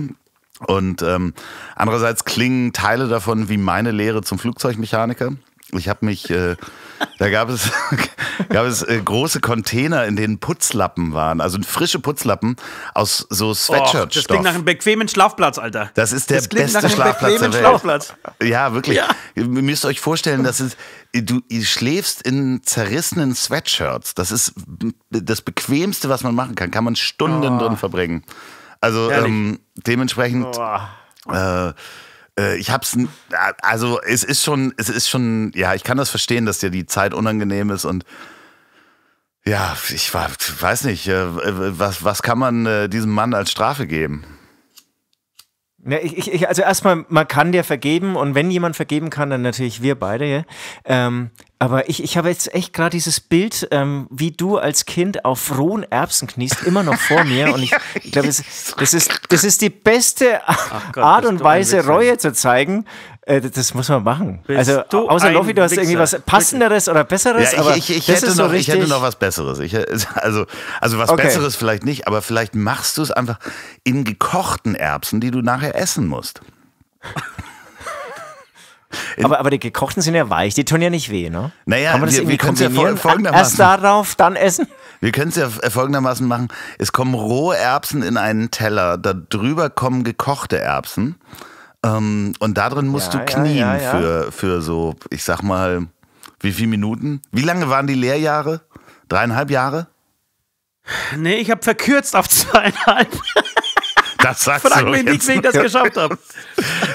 Und ähm, andererseits klingen Teile davon wie meine Lehre zum Flugzeugmechaniker. Ich habe mich, äh, da gab es, gab es äh, große Container, in denen Putzlappen waren, also frische Putzlappen aus so Sweatshirt. das klingt nach einem bequemen Schlafplatz, Alter. Das ist der das klingt beste nach Schlafplatz bequemen der Welt. Schlafplatz. Ja, wirklich. Ja. Ihr müsst euch vorstellen, dass es, du schläfst in zerrissenen Sweatshirts. Das ist das bequemste, was man machen kann. Kann man Stunden oh. drin verbringen. Also ähm, dementsprechend. Oh. Äh, äh, ich hab's, also es ist schon, es ist schon, ja, ich kann das verstehen, dass dir die Zeit unangenehm ist und ja, ich weiß nicht, äh, was, was kann man äh, diesem Mann als Strafe geben? Ja, ne, ich, ich, also erstmal, man kann dir vergeben und wenn jemand vergeben kann, dann natürlich wir beide. Ja? Ähm, aber ich, ich habe jetzt echt gerade dieses Bild, ähm, wie du als Kind auf rohen Erbsen kniest, immer noch vor mir. Und ich, ich glaube, das, das, ist, das ist die beste Gott, Art und Weise, Reue zu zeigen. Äh, das muss man machen. Bist also, außer Lofi, du hast Wichser. irgendwie was Passenderes oder Besseres. Ja, ich, ich, ich, hätte noch, ich, hätte noch, was Besseres. also, also, was okay. Besseres vielleicht nicht, aber vielleicht machst du es einfach in gekochten Erbsen, die du nachher essen musst. aber, aber die gekochten sind ja weich, die tun ja nicht weh, ne? Naja, Kann man das wir, irgendwie wir kombinieren? Ja folgendermaßen. Erst darauf, dann essen? Wir können es ja äh, folgendermaßen machen. Es kommen rohe Erbsen in einen Teller, darüber kommen gekochte Erbsen. Ähm, und drin musst ja, du knien ja, ja, Für, für so, ich sag mal, wie viele Minuten? Wie lange waren die Lehrjahre? Dreieinhalb Jahre? Nee, ich habe verkürzt auf zweieinhalb. Das sagst Frag du mich jetzt. nicht, wie ich das geschafft habe.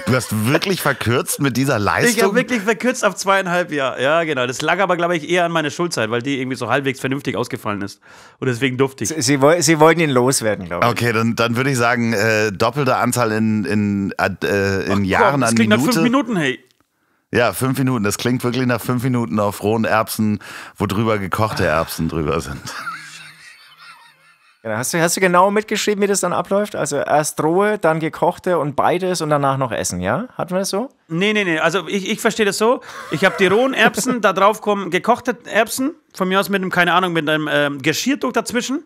Du hast wirklich verkürzt mit dieser Leistung? Ich habe wirklich verkürzt auf zweieinhalb Jahre. Ja, genau. Das lag aber, glaube ich, eher an meiner Schulzeit, weil die irgendwie so halbwegs vernünftig ausgefallen ist. Und deswegen duftig. Sie, Sie, wollten ihn loswerden, glaube ich. Okay, dann, dann würde ich sagen, äh, doppelte Anzahl in, in, äh, in Ach, Jahren komm, an Minuten. Das klingt nach fünf Minuten, hey. Ja, fünf Minuten. Das klingt wirklich nach fünf Minuten auf rohen Erbsen, wo drüber gekochte Erbsen drüber sind. Genau. Hast, du, hast du genau mitgeschrieben, wie das dann abläuft? Also erst rohe, dann gekochte und beides und danach noch essen, ja? Hatten wir das so? Nee, nee, nee. Also ich, ich verstehe das so. Ich habe die rohen Erbsen, da drauf kommen gekochte Erbsen, von mir aus mit einem, keine Ahnung, mit einem ähm, Geschirrtuch dazwischen.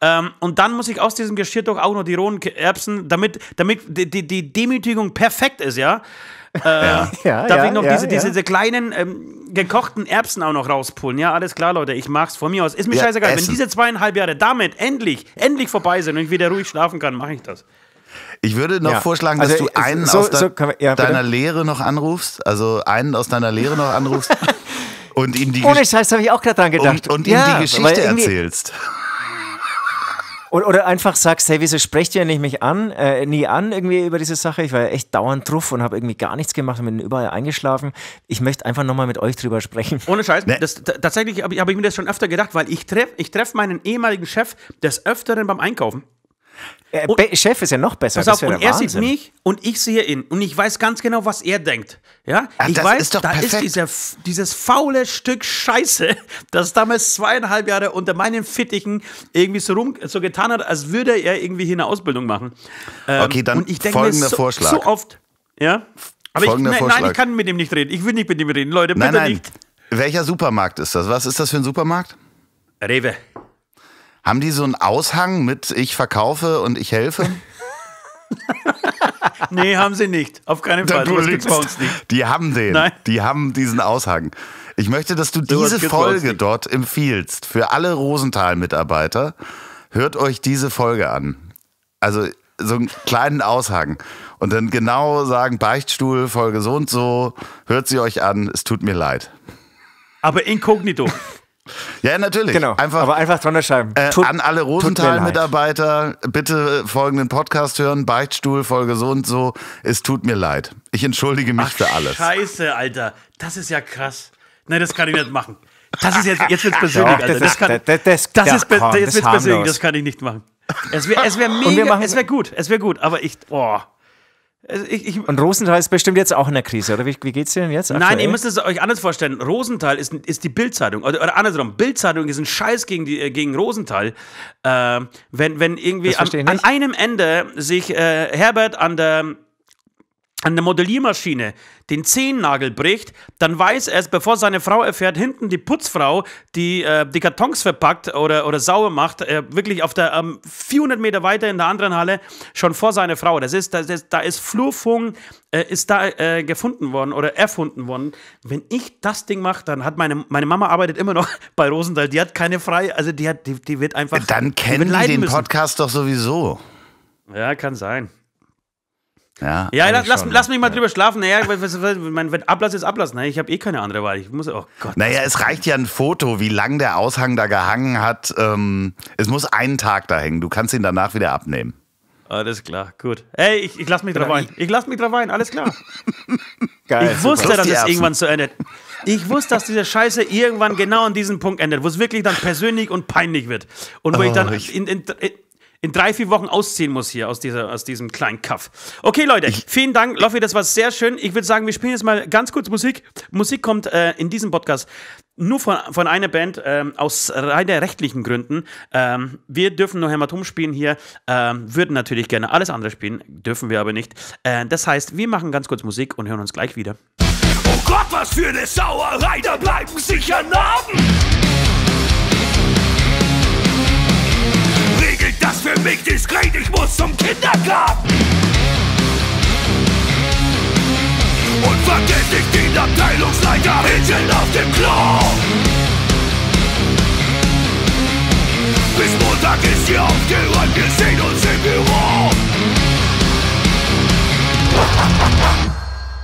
Ähm, und dann muss ich aus diesem Geschirrtuch auch noch die rohen Erbsen, damit, damit die, die Demütigung perfekt ist, ja? ja. Ähm, ja, darf ja, ich noch ja, diese, diese, diese, kleinen ähm, gekochten Erbsen auch noch rauspulen? Ja, alles klar, Leute, ich mach's von mir aus. Ist mir scheißegal. Essen. Wenn diese zweieinhalb Jahre damit endlich, endlich vorbei sind und ich wieder ruhig schlafen kann, mache ich das. Ich würde noch ja. vorschlagen, dass also, du einen so, aus de so wir, ja, deiner Lehre noch anrufst, also einen aus deiner Lehre noch anrufst und ihm die Ohne Scheiß habe ich auch gerade dran gedacht. Und, und ja, ihm die Geschichte erzählst. Oder, oder einfach sagst, hey, wieso sprecht ihr nicht mich an, äh, nie an irgendwie über diese Sache? Ich war ja echt dauernd drauf und habe irgendwie gar nichts gemacht und bin überall eingeschlafen. Ich möchte einfach nochmal mit euch drüber sprechen. Ohne Scheiß. Nee. Das, tatsächlich habe ich, hab ich mir das schon öfter gedacht, weil ich treffe ich treff meinen ehemaligen Chef des Öfteren beim Einkaufen. Äh, Chef ist ja noch besser. Pass auf, und er Wahnsinn. sieht mich und ich sehe ihn. Und ich weiß ganz genau, was er denkt. Ja? Ach, ich weiß, ist doch da perfekt. ist dieser, dieses faule Stück Scheiße, das damals zweieinhalb Jahre unter meinen Fittichen irgendwie so, rum, so getan hat, als würde er irgendwie hier eine Ausbildung machen. Ähm, okay, dann und ich denke folgender so, Vorschlag. So oft, ja? Aber folgender ich, nein, Vorschlag. nein, ich kann mit ihm nicht reden. Ich will nicht mit ihm reden. Leute, bitte nein, nein. nicht. Welcher Supermarkt ist das? Was ist das für ein Supermarkt? Rewe. Haben die so einen Aushang mit ich verkaufe und ich helfe? nee, haben sie nicht. Auf keinen Fall. Du das bei uns nicht. Die haben den. Nein. Die haben diesen Aushang. Ich möchte, dass du so diese Folge dort empfiehlst für alle Rosenthal-Mitarbeiter. Hört euch diese Folge an. Also so einen kleinen Aushang und dann genau sagen Beichtstuhl Folge so und so. Hört sie euch an. Es tut mir leid. Aber inkognito. Ja, natürlich. Genau. Einfach, aber einfach drunter schreiben. Äh, tut, an alle Rosenthal-Mitarbeiter, bitte äh, folgenden Podcast hören: Beichtstuhl, Folge so und so. Es tut mir leid. Ich entschuldige mich Ach, für alles. Scheiße, Alter. Das ist ja krass. Nein, das kann ich nicht machen. Das ist jetzt, jetzt wird's persönlich, Doch, Alter. Das, kann, das, das, das, ist, jetzt wird's persönlich, das kann ich nicht machen. Es wäre es wär mega, es wäre gut, es wäre gut, aber ich, oh. Also ich, ich und Rosenthal ist bestimmt jetzt auch in der Krise, oder? Wie, wie geht's dir denn jetzt? Aktuell? Nein, ihr müsst es euch anders vorstellen. Rosenthal ist, ist die Bildzeitung. Oder, oder andersrum, Bildzeitung ist ein Scheiß gegen, die, äh, gegen Rosenthal. Äh, wenn, wenn irgendwie am, an einem Ende sich äh, Herbert an der an der Modelliermaschine den Zehennagel bricht, dann weiß er es, bevor seine Frau erfährt, hinten die Putzfrau, die äh, die Kartons verpackt oder, oder sauer macht, äh, wirklich auf der ähm, 400 Meter weiter in der anderen Halle schon vor seiner Frau. Das ist, das ist, da ist Flurfunk, äh, ist da äh, gefunden worden oder erfunden worden. Wenn ich das Ding mache, dann hat meine, meine Mama arbeitet immer noch bei Rosenthal, die hat keine frei, also die hat, die, die wird einfach. Dann kennen die, die den müssen. Podcast doch sowieso. Ja, kann sein. Ja, ja lass, schon, lass, mich mal ja. drüber schlafen. Naja, mein Ablass ist Ablass. Naja, ich habe eh keine andere Wahl. Ich muss, oh Gott. Naja, es reicht ja ein Foto, wie lang der Aushang da gehangen hat. Ähm, es muss einen Tag da hängen. Du kannst ihn danach wieder abnehmen. Alles klar, gut. Ey, ich, ich lass mich drauf ein. Ich lass mich drauf ein, alles klar. Geil, ich wusste, dass es irgendwann so endet. Ich wusste, dass diese Scheiße irgendwann genau an diesem Punkt endet, wo es wirklich dann persönlich und peinlich wird. Und wo oh, ich dann in, in, in in drei, vier Wochen ausziehen muss hier aus, dieser, aus diesem kleinen Kaff. Okay, Leute, vielen Dank, Loffi, das war sehr schön. Ich würde sagen, wir spielen jetzt mal ganz kurz Musik. Musik kommt äh, in diesem Podcast nur von, von einer Band ähm, aus rein rechtlichen Gründen. Ähm, wir dürfen nur Hämatom spielen hier, ähm, würden natürlich gerne alles andere spielen, dürfen wir aber nicht. Äh, das heißt, wir machen ganz kurz Musik und hören uns gleich wieder. Oh Gott, was für eine Sauerei, da bleiben sicher Narben! regelt das für mich diskret, ich muss zum Kindergarten. Und vergiss nicht den Abteilungsleiter Mädchen auf dem Klo. Bis Montag ist sie aufgeräumt, wir sehen uns im Büro.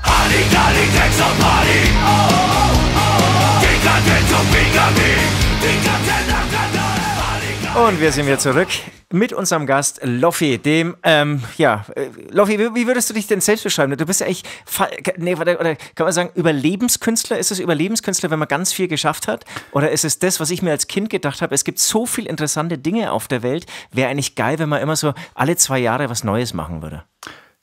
Halli, Dalli, Tex und Party. Oh, oh, oh, oh. Dekadenz und Bigami. Dekadenz nach und wir sind wieder zurück mit unserem Gast Loffi, dem, ähm, ja, äh, Loffi, wie würdest du dich denn selbst beschreiben? Du bist ja eigentlich, nee, oder kann man sagen, Überlebenskünstler? Ist es Überlebenskünstler, wenn man ganz viel geschafft hat? Oder ist es das, was ich mir als Kind gedacht habe, es gibt so viele interessante Dinge auf der Welt, wäre eigentlich geil, wenn man immer so alle zwei Jahre was Neues machen würde?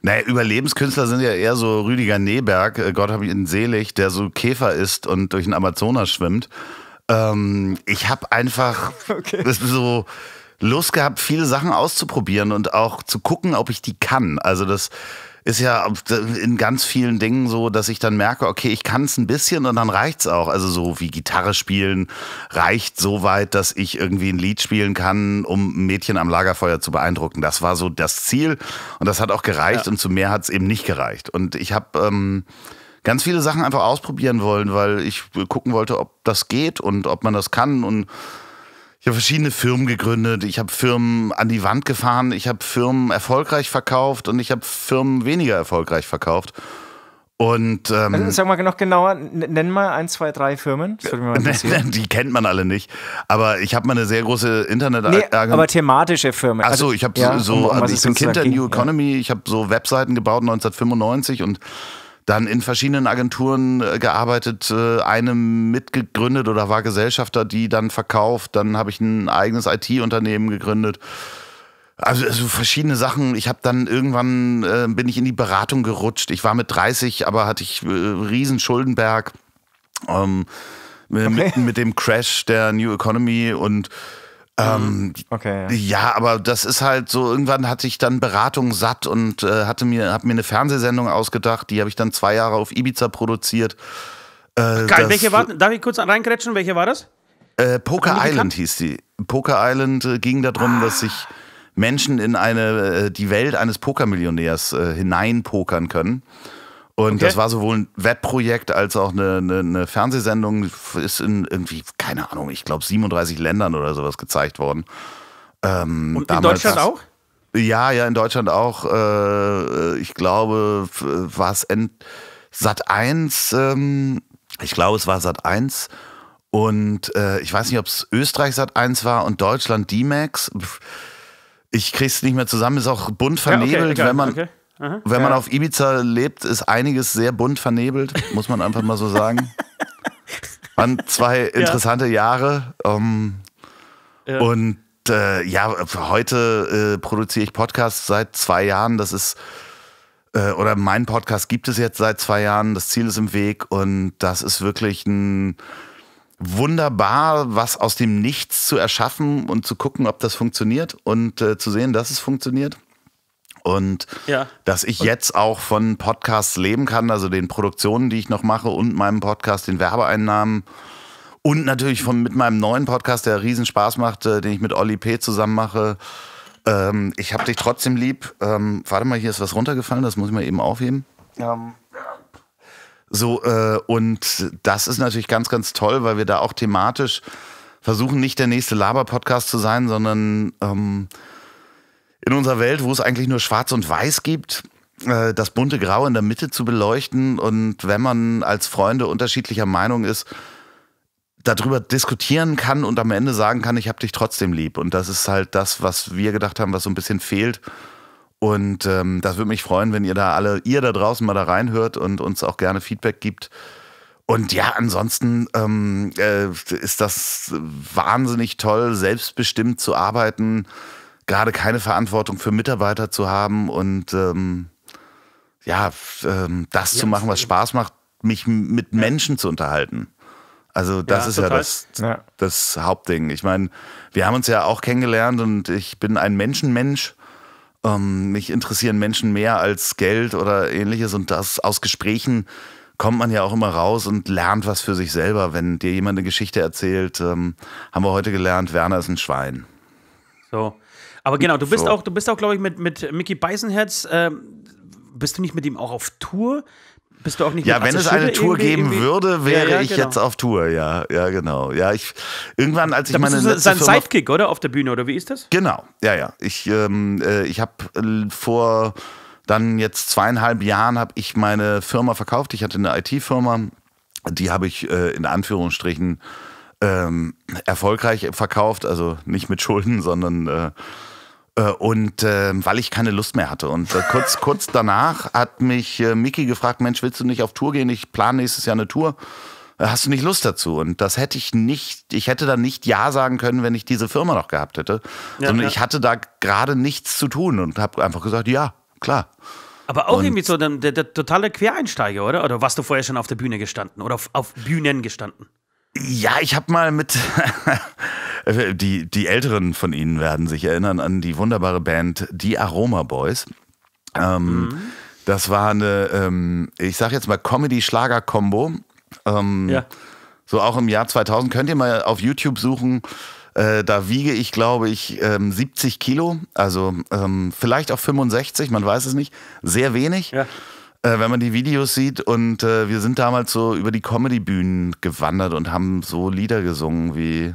Naja, Überlebenskünstler sind ja eher so Rüdiger Neberg, äh, Gott habe ihn selig, der so Käfer isst und durch den Amazonas schwimmt. Ähm, ich habe einfach okay. so Lust gehabt, viele Sachen auszuprobieren und auch zu gucken, ob ich die kann. Also das ist ja in ganz vielen Dingen so, dass ich dann merke, okay, ich kann es ein bisschen und dann reicht's auch. Also so wie Gitarre spielen reicht so weit, dass ich irgendwie ein Lied spielen kann, um ein Mädchen am Lagerfeuer zu beeindrucken. Das war so das Ziel und das hat auch gereicht ja. und zu mehr hat's eben nicht gereicht. Und ich habe ähm, ganz viele Sachen einfach ausprobieren wollen, weil ich gucken wollte, ob das geht und ob man das kann und ich habe verschiedene Firmen gegründet, ich habe Firmen an die Wand gefahren, ich habe Firmen erfolgreich verkauft und ich habe Firmen weniger erfolgreich verkauft. Und ähm, also, sag mal noch genauer, nenn mal ein, zwei, drei Firmen. Äh, die kennt man alle nicht. Aber ich habe mal eine sehr große internet nee, äh, aber thematische Firmen. Achso, also ich habe ja, so, um, um also ich bin Kind der New Economy, ja. ich habe so Webseiten gebaut 1995 und dann in verschiedenen Agenturen äh, gearbeitet, äh, eine mitgegründet oder war Gesellschafter, die dann verkauft. Dann habe ich ein eigenes IT-Unternehmen gegründet. Also, also, verschiedene Sachen. Ich habe dann irgendwann äh, bin ich in die Beratung gerutscht. Ich war mit 30, aber hatte ich äh, riesen Schuldenberg. Ähm, okay. mit, mit, dem Crash der New Economy und ähm, mhm. okay. Ja. ja. aber das ist halt so, irgendwann hatte ich dann Beratung satt und äh, hatte mir, hab mir eine Fernsehsendung ausgedacht, die habe ich dann zwei Jahre auf Ibiza produziert. Äh, Geil, welche war, darf ich kurz reinkretschen, welche war das? Äh, Poker Island hieß die. Poker Island äh, ging darum, ah. dass sich Menschen in eine, äh, die Welt eines Pokermillionärs äh, hineinpokern können. Und okay. das war sowohl ein Webprojekt als auch eine, eine, eine Fernsehsendung, ist in irgendwie, keine Ahnung, ich glaube 37 Ländern oder sowas gezeigt worden. Ähm, Und in Deutschland auch? Ja, ja, in Deutschland auch. Äh, äh ich glaube, war es Sat 1, ähm, ich glaube, es war Sat 1. Und äh, ich weiß nicht, ob es Österreich Sat 1 war und Deutschland D-Max. Ich krieg's nicht mehr zusammen, ist auch bunt vernebelt, ja, okay, egal, wenn man. Okay. Aha, Wenn man auf Ibiza lebt, ist einiges sehr bunt vernebelt, muss man einfach mal so sagen. Waren zwei interessante ja. Jahre. Ähm, ja. Und äh, ja, heute äh, produziere ich Podcasts seit zwei Jahren. Das ist, äh, oder mein Podcast gibt es jetzt seit zwei Jahren. Das Ziel ist im Weg und das ist wirklich ein wunderbar, was aus dem Nichts zu erschaffen und zu gucken, ob das funktioniert und äh, zu sehen, dass es funktioniert. Und ja. dass ich jetzt auch von Podcasts leben kann, also den Produktionen, die ich noch mache und meinem Podcast, den Werbeeinnahmen und natürlich von, mit meinem neuen Podcast, der riesen Spaß macht, äh, den ich mit Olli P. zusammen mache. Ähm, ich hab dich trotzdem lieb. Ähm, warte mal, hier ist was runtergefallen, das muss ich mal eben aufheben. Um. Ähm. So, äh, und das ist natürlich ganz, ganz toll, weil wir da auch thematisch versuchen, nicht der nächste Laber-Podcast zu sein, sondern... Ähm, in unserer Welt, wo es eigentlich nur Schwarz und Weiß gibt, äh, das bunte Grau in der Mitte zu beleuchten und wenn man als Freunde unterschiedlicher Meinung ist, darüber diskutieren kann und am Ende sagen kann, ich habe dich trotzdem lieb. Und das ist halt das, was wir gedacht haben, was so ein bisschen fehlt. Und ähm, das würde mich freuen, wenn ihr da alle, ihr da draußen mal da reinhört und uns auch gerne Feedback gibt. Und ja, ansonsten ähm, äh, ist das wahnsinnig toll, selbstbestimmt zu arbeiten gerade keine Verantwortung für Mitarbeiter zu haben und ähm, ja, ähm, das ja, zu machen, was Spaß macht, mich mit ja. Menschen zu unterhalten. Also das ja, ist ja das, das Hauptding. Ich meine, wir haben uns ja auch kennengelernt und ich bin ein Menschenmensch. Ähm, mich interessieren Menschen mehr als Geld oder ähnliches und das aus Gesprächen kommt man ja auch immer raus und lernt was für sich selber. Wenn dir jemand eine Geschichte erzählt, ähm, haben wir heute gelernt, Werner ist ein Schwein. So, aber genau, du bist so. auch, du bist auch, glaube ich, mit, mit Mickey Beisenherz, äh, bist du nicht mit ihm auch auf Tour? Bist du auch nicht Ja, wenn es eine Tour geben würde, wäre ja, ja, ich genau. jetzt auf Tour, ja. Ja, genau. Ja, ich irgendwann, als ich da meine. Bist du letzte sein Firma Sidekick, oder? Auf der Bühne, oder wie ist das? Genau, ja, ja. Ich, ähm, äh, ich habe äh, vor dann jetzt zweieinhalb Jahren habe ich meine Firma verkauft. Ich hatte eine IT-Firma, die habe ich äh, in Anführungsstrichen ähm, erfolgreich verkauft, also nicht mit Schulden, sondern äh, äh, und äh, weil ich keine Lust mehr hatte. Und äh, kurz, kurz danach hat mich äh, Miki gefragt, Mensch, willst du nicht auf Tour gehen? Ich plane nächstes Jahr eine Tour. Äh, hast du nicht Lust dazu? Und das hätte ich nicht, ich hätte da nicht Ja sagen können, wenn ich diese Firma noch gehabt hätte. Ja, sondern klar. ich hatte da gerade nichts zu tun und habe einfach gesagt, ja, klar. Aber auch und irgendwie so der, der, der, totale Quereinsteiger, oder? Oder warst du vorher schon auf der Bühne gestanden oder auf, auf Bühnen gestanden? Ja, ich habe mal mit äh, die die Älteren von Ihnen werden sich erinnern an die wunderbare Band Die Aroma Boys. Ähm, mhm. Das war eine, ähm, ich sag jetzt mal Comedy-Schlager-Kombo. Ähm, ja. So auch im Jahr 2000 könnt ihr mal auf YouTube suchen. Äh, da wiege ich, glaube ich, ähm, 70 Kilo, also ähm, vielleicht auch 65, man weiß es nicht. Sehr wenig. Ja äh, wenn man die Videos sieht. Und äh, wir sind damals so über die Comedy-Bühnen gewandert und haben so Lieder gesungen wie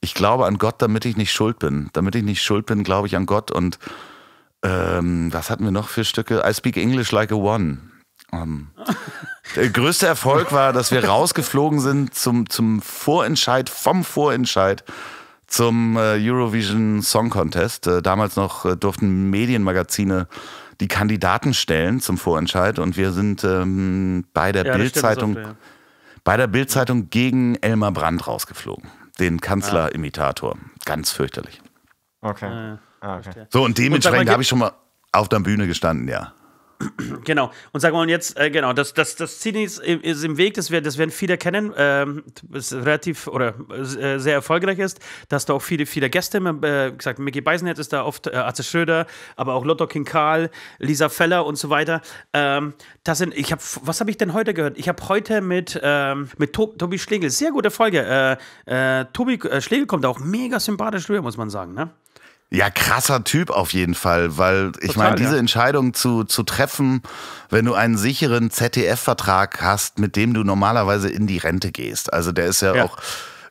Ich glaube an Gott, damit ich nicht schuld bin. Damit ich nicht schuld bin, glaube ich an Gott. Und ähm, was hatten wir noch für Stücke? I speak English like a one. Ähm, der größte Erfolg war, dass wir rausgeflogen sind zum, zum Vorentscheid, vom Vorentscheid zum äh, Eurovision Song Contest. Äh, damals noch äh, durften Medienmagazine die Kandidaten stellen zum Vorentscheid und wir sind ähm, bei der ja, Bildzeitung bei der Bildzeitung gegen Elmar Brandt rausgeflogen, den Kanzlerimitator. Ganz fürchterlich. Okay. Ah, ah okay. So und dementsprechend habe ich schon mal auf der Bühne gestanden, ja. genau. Und sagen wir mal jetzt, äh, genau, das, das, das Cine ist, ist, im Weg, das, wir, das werden viele kennen, ähm, das relativ oder äh, sehr erfolgreich ist, dass da auch viele, viele Gäste, äh, gesagt, Mickey Beisenherz ist da oft, äh, Arze Schröder, aber auch Lotto King Karl, Lisa Feller und so weiter. Ähm, das sind, ich habe, was habe ich denn heute gehört? Ich habe heute mit, ähm, mit Tob Tobi Schlegel, sehr gute Folge. Äh, äh, Tobi äh, Schlegel kommt auch mega sympathisch rüber, muss man sagen, ne? Ja, krasser Typ auf jeden Fall, weil ich meine, diese ja. Entscheidung zu, zu treffen, wenn du einen sicheren ZDF-Vertrag hast, mit dem du normalerweise in die Rente gehst. Also der ist ja, ja. auch,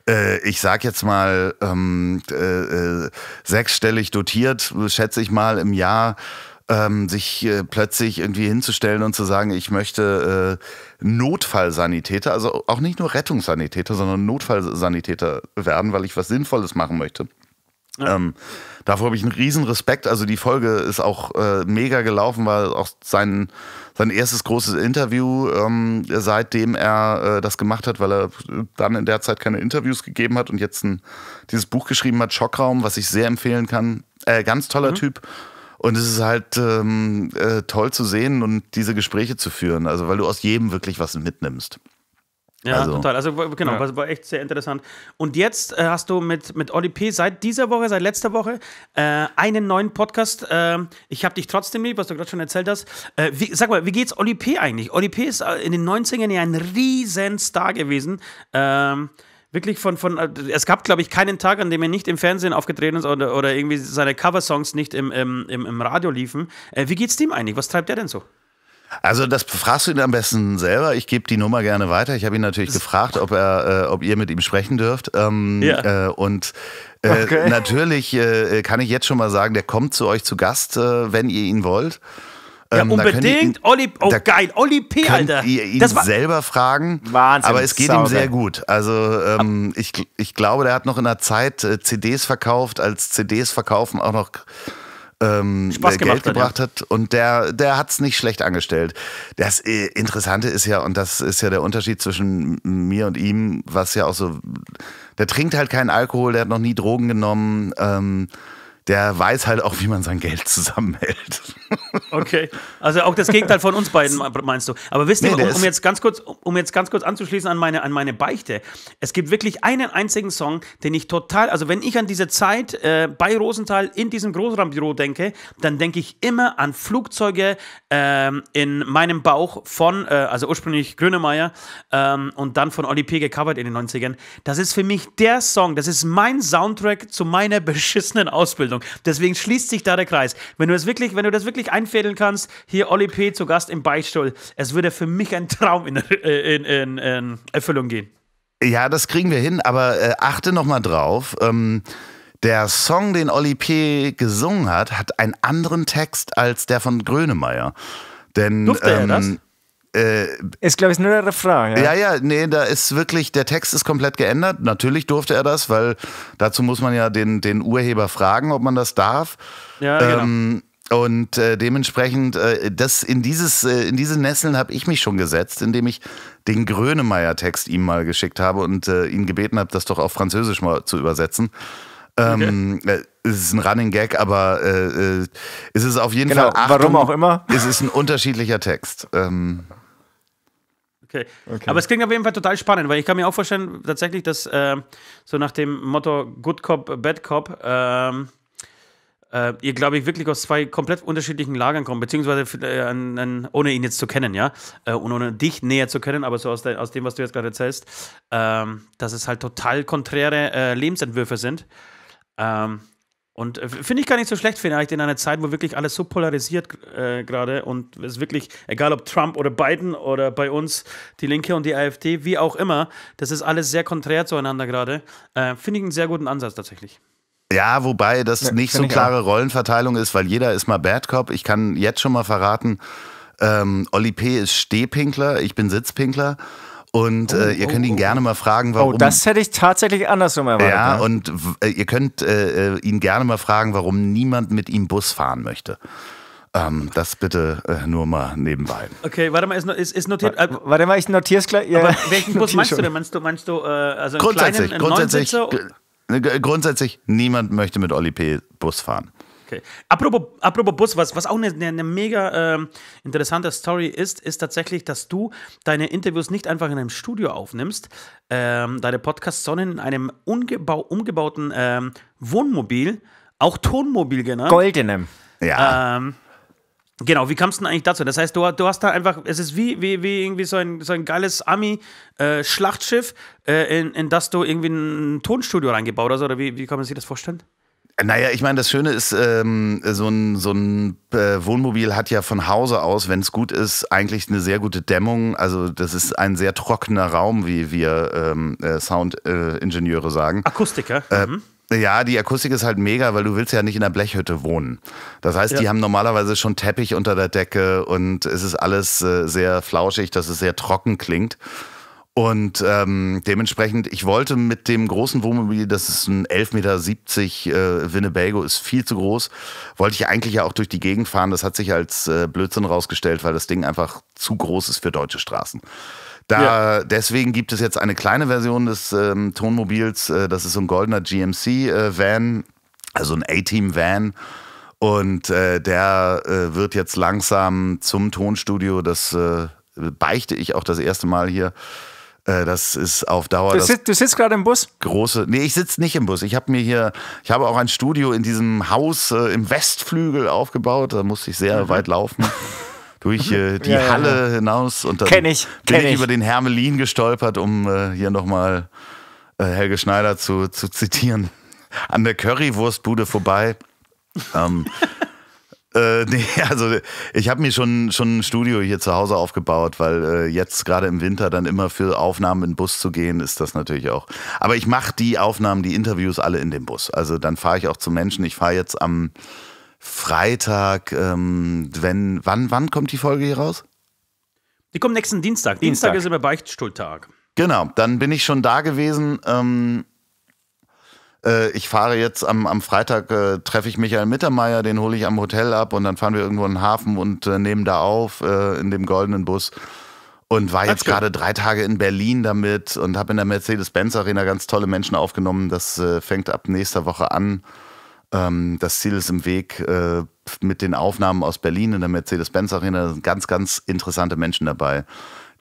äh, ich sag jetzt mal, ähm, äh, äh, sechsstellig dotiert, schätze ich mal, im Jahr. Ähm, sich äh, plötzlich irgendwie hinzustellen und zu sagen, ich möchte äh, Notfallsanitäter, also auch nicht nur Rettungssanitäter, sondern Notfallsanitäter werden, weil ich was Sinnvolles machen möchte. Ähm, davor habe ich einen riesen Respekt. Also die Folge ist auch äh, mega gelaufen, weil auch sein, sein erstes großes Interview, ähm, seitdem er äh, das gemacht hat, weil er dann in der Zeit keine Interviews gegeben hat und jetzt ein, dieses Buch geschrieben hat, Schockraum, was ich sehr empfehlen kann. Äh, ganz toller mhm. Typ. Und es ist halt ähm, äh, toll zu sehen und diese Gespräche zu führen. Also weil du aus jedem wirklich was mitnimmst. Ja, also. total. Also genau, ja. war echt sehr interessant. Und jetzt äh, hast du mit, mit Oli P. seit dieser Woche, seit letzter Woche, äh, einen neuen Podcast. Äh, ich habe dich trotzdem lieb, was du gerade schon erzählt hast. Äh, wie, sag mal, wie geht's Oli P. eigentlich? Oli P. ist äh, in den 90ern ja ein Star gewesen. Ähm, wirklich von, von äh, es gab, glaube ich, keinen Tag, an dem er nicht im Fernsehen aufgetreten ist oder, oder irgendwie seine Coversongs nicht im, im, im, Radio liefen. wie geht's dem eigentlich? Was treibt er denn so? Also das fragst du ihn am besten selber. Ich gebe die Nummer gerne weiter. Ich habe ihn natürlich gefragt, ob er, äh, ob ihr mit ihm sprechen dürft. Ähm, ja. Äh, und äh, okay. natürlich äh, kann ich jetzt schon mal sagen, der kommt zu euch zu Gast, äh, wenn ihr ihn wollt. Ähm, ja, unbedingt. Ihn, Olli, oh geil, Oli P, könnt Alter. Ihr ihn das war, selber fragen. Wahnsinn. Aber es geht Sauber. ihm sehr gut. Also ähm, ich, ich glaube, der hat noch in der Zeit äh, CDs verkauft, als CDs verkaufen auch noch ähm, Spaß Geld gebracht hat. Und der, der hat es nicht schlecht angestellt. Das äh, Interessante ist ja, und das ist ja der Unterschied zwischen mir und ihm, was ja auch so, der trinkt halt keinen Alkohol, der hat noch nie Drogen genommen. Ähm, der weiß halt auch, wie man sein Geld zusammenhält. Okay. Also auch das Gegenteil von uns beiden, meinst du. Aber wisst ihr, nee, um, um, jetzt ganz kurz, um jetzt ganz kurz anzuschließen an meine, an meine Beichte. Es gibt wirklich einen einzigen Song, den ich total, also wenn ich an diese Zeit äh, bei Rosenthal in diesem Großraumbüro denke, dann denke ich immer an Flugzeuge ähm, in meinem Bauch von, äh, also ursprünglich Grünemeier ähm, und dann von Oli P. gecovert in den 90ern. Das ist für mich der Song, das ist mein Soundtrack zu meiner beschissenen Ausbildung. Weiterbildung. Deswegen schließt sich da der Kreis. Wenn du das wirklich, wenn du das wirklich einfädeln kannst, hier Olli P. zu Gast im Beichtstuhl, es würde für mich ein Traum in, äh, in, in, in Erfüllung gehen. Ja, das kriegen wir hin, aber äh, achte nochmal drauf. Ähm der Song, den Olli P. gesungen hat, hat einen anderen Text als der von Grönemeyer. Denn, Durfte ähm, das? Äh, ist, glaube ich, nur der Refrain, ja? Ja, ja, nee, da ist wirklich, der Text ist komplett geändert. Natürlich durfte er das, weil dazu muss man ja den, den Urheber fragen, ob man das darf. Ja, genau. ähm, genau. Und äh, dementsprechend, äh, das, in, dieses, äh, in diese Nesseln habe ich mich schon gesetzt, indem ich den Grönemeyer-Text ihm mal geschickt habe und äh, ihn gebeten habe, das doch auf Französisch mal zu übersetzen. Ähm, okay. Ähm, es ist ein Running Gag, aber äh, äh es ist auf jeden genau, Fall. Achtung, warum auch immer? Es ist ein unterschiedlicher Text. Ähm, Okay. Aber es klingt auf jeden Fall total spannend, weil ich kann mir auch vorstellen, tatsächlich, dass äh, so nach dem Motto Good Cop, Bad Cop, ähm, äh, ihr, glaube ich, wirklich aus zwei komplett unterschiedlichen Lagern kommt, beziehungsweise äh, ein, ein, ohne ihn jetzt zu kennen, ja, äh, und ohne dich näher zu kennen, aber so aus, de aus dem, was du jetzt gerade erzählst, ähm, dass es halt total konträre äh, Lebensentwürfe sind. Ähm, und äh, finde ich gar nicht so schlecht, finde ich, in einer Zeit, wo wirklich alles so polarisiert äh, gerade und es wirklich, egal ob Trump oder Biden oder bei uns die Linke und die AfD, wie auch immer, das ist alles sehr konträr zueinander gerade. Äh, finde ich einen sehr guten Ansatz tatsächlich. Ja, wobei das ja, nicht so klare auch. Rollenverteilung ist, weil jeder ist mal Bad Cop. Ich kann jetzt schon mal verraten, ähm, Olli P. ist Stehpinkler, ich bin Sitzpinkler. Und äh, oh, ihr könnt oh, ihn oh. gerne mal fragen, warum. Oh, das hätte ich tatsächlich andersrum erwartet. Ja, ne? und äh, ihr könnt äh, äh, ihn gerne mal fragen, warum niemand mit ihm Bus fahren möchte. Ähm, das bitte äh, nur mal nebenbei. Okay, warte mal, ist, ist, ist notiert. Äh, warte mal, ich notiere es gleich. Ja, welchen Bus meinst du denn? Meinst du, meinst du äh, also einen grundsätzlich, kleinen, einen grundsätzlich, grundsätzlich niemand möchte mit Oli P. Bus fahren. Okay. Apropos, apropos Bus, was, was auch eine, eine mega äh, interessante Story ist, ist tatsächlich, dass du deine Interviews nicht einfach in einem Studio aufnimmst, ähm, deine Podcasts, sondern in einem umgebau umgebauten ähm, Wohnmobil, auch Tonmobil genannt. Goldenem. Ja. Ähm, Genau, wie kamst du denn eigentlich dazu? Das heißt, du, du, hast da einfach, es ist wie, wie, wie irgendwie so ein, so ein geiles Ami-Schlachtschiff, äh, äh, in, in, das du irgendwie ein Tonstudio reingebaut hast, oder wie, wie kann man sich das vorstellen? Naja, ich meine, das Schöne ist, ähm, so ein, so ein äh, Wohnmobil hat ja von Hause aus, wenn es gut ist, eigentlich eine sehr gute Dämmung. Also das ist ein sehr trockener Raum, wie wir ähm, äh, Soundingenieure äh, sagen. Akustiker. Äh, mhm. Ja, die Akustik ist halt mega, weil du willst ja nicht in einer Blechhütte wohnen. Das heißt, ja. die haben normalerweise schon Teppich unter der Decke und es ist alles äh, sehr flauschig, dass es sehr trocken klingt. Und ähm, dementsprechend, ich wollte mit dem großen Wohnmobil, das ist ein 11,70 Meter äh, Winnebago, ist viel zu groß, wollte ich eigentlich ja auch durch die Gegend fahren. Das hat sich als äh, Blödsinn rausgestellt, weil das Ding einfach zu groß ist für deutsche Straßen. Da, ja. Deswegen gibt es jetzt eine kleine Version des ähm, Tonmobils. Äh, das ist so ein goldener GMC-Van, äh, also ein A-Team-Van. Und äh, der äh, wird jetzt langsam zum Tonstudio. Das äh, beichte ich auch das erste Mal hier äh, das ist auf Dauer. Du, sitzt, du sitzt gerade im Bus? Große. Nee, ich sitze nicht im Bus. Ich habe mir hier, ich habe auch ein Studio in diesem Haus äh, im Westflügel aufgebaut. Da musste ich sehr mhm. weit laufen. Durch äh, die ja, Halle ja. hinaus und dann kenn ich, kenn ich, ich über den Hermelin gestolpert, um äh, hier nochmal äh, Helge Schneider zu, zu zitieren. An der Currywurstbude vorbei. ähm, Äh, nee, also ich habe mir schon, schon ein Studio hier zu Hause aufgebaut, weil äh, jetzt gerade im Winter dann immer für Aufnahmen in den Bus zu gehen, ist das natürlich auch. Aber ich mache die Aufnahmen, die Interviews alle in dem Bus. Also dann fahre ich auch zu Menschen. Ich fahre jetzt am Freitag, ähm, wenn, wann, wann kommt die Folge hier raus? Die kommt nächsten Dienstag. Dienstag, Dienstag ist immer Beichtstuhltag. Genau, dann bin ich schon da gewesen. Ähm, äh, ich fahre jetzt am, am Freitag, äh, treffe ich Michael Mittermeier, den hole ich am Hotel ab und dann fahren wir irgendwo in den Hafen und äh, nehmen da auf äh, in dem goldenen Bus. Und war jetzt gerade drei Tage in Berlin damit und habe in der Mercedes-Benz Arena ganz tolle Menschen aufgenommen. Das äh, fängt ab nächster Woche an. Ähm, das Ziel ist im Weg äh, mit den Aufnahmen aus Berlin in der Mercedes-Benz Arena. ganz, ganz interessante Menschen dabei,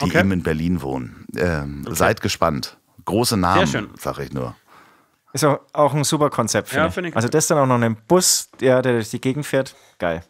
die okay. eben in Berlin wohnen. Ähm, okay. Seid gespannt. Große Namen, sage ich nur. Ist auch, ein super Konzept. Find ja, finde ich. Also das dann auch noch ein Bus, der, der durch die Gegend fährt, geil.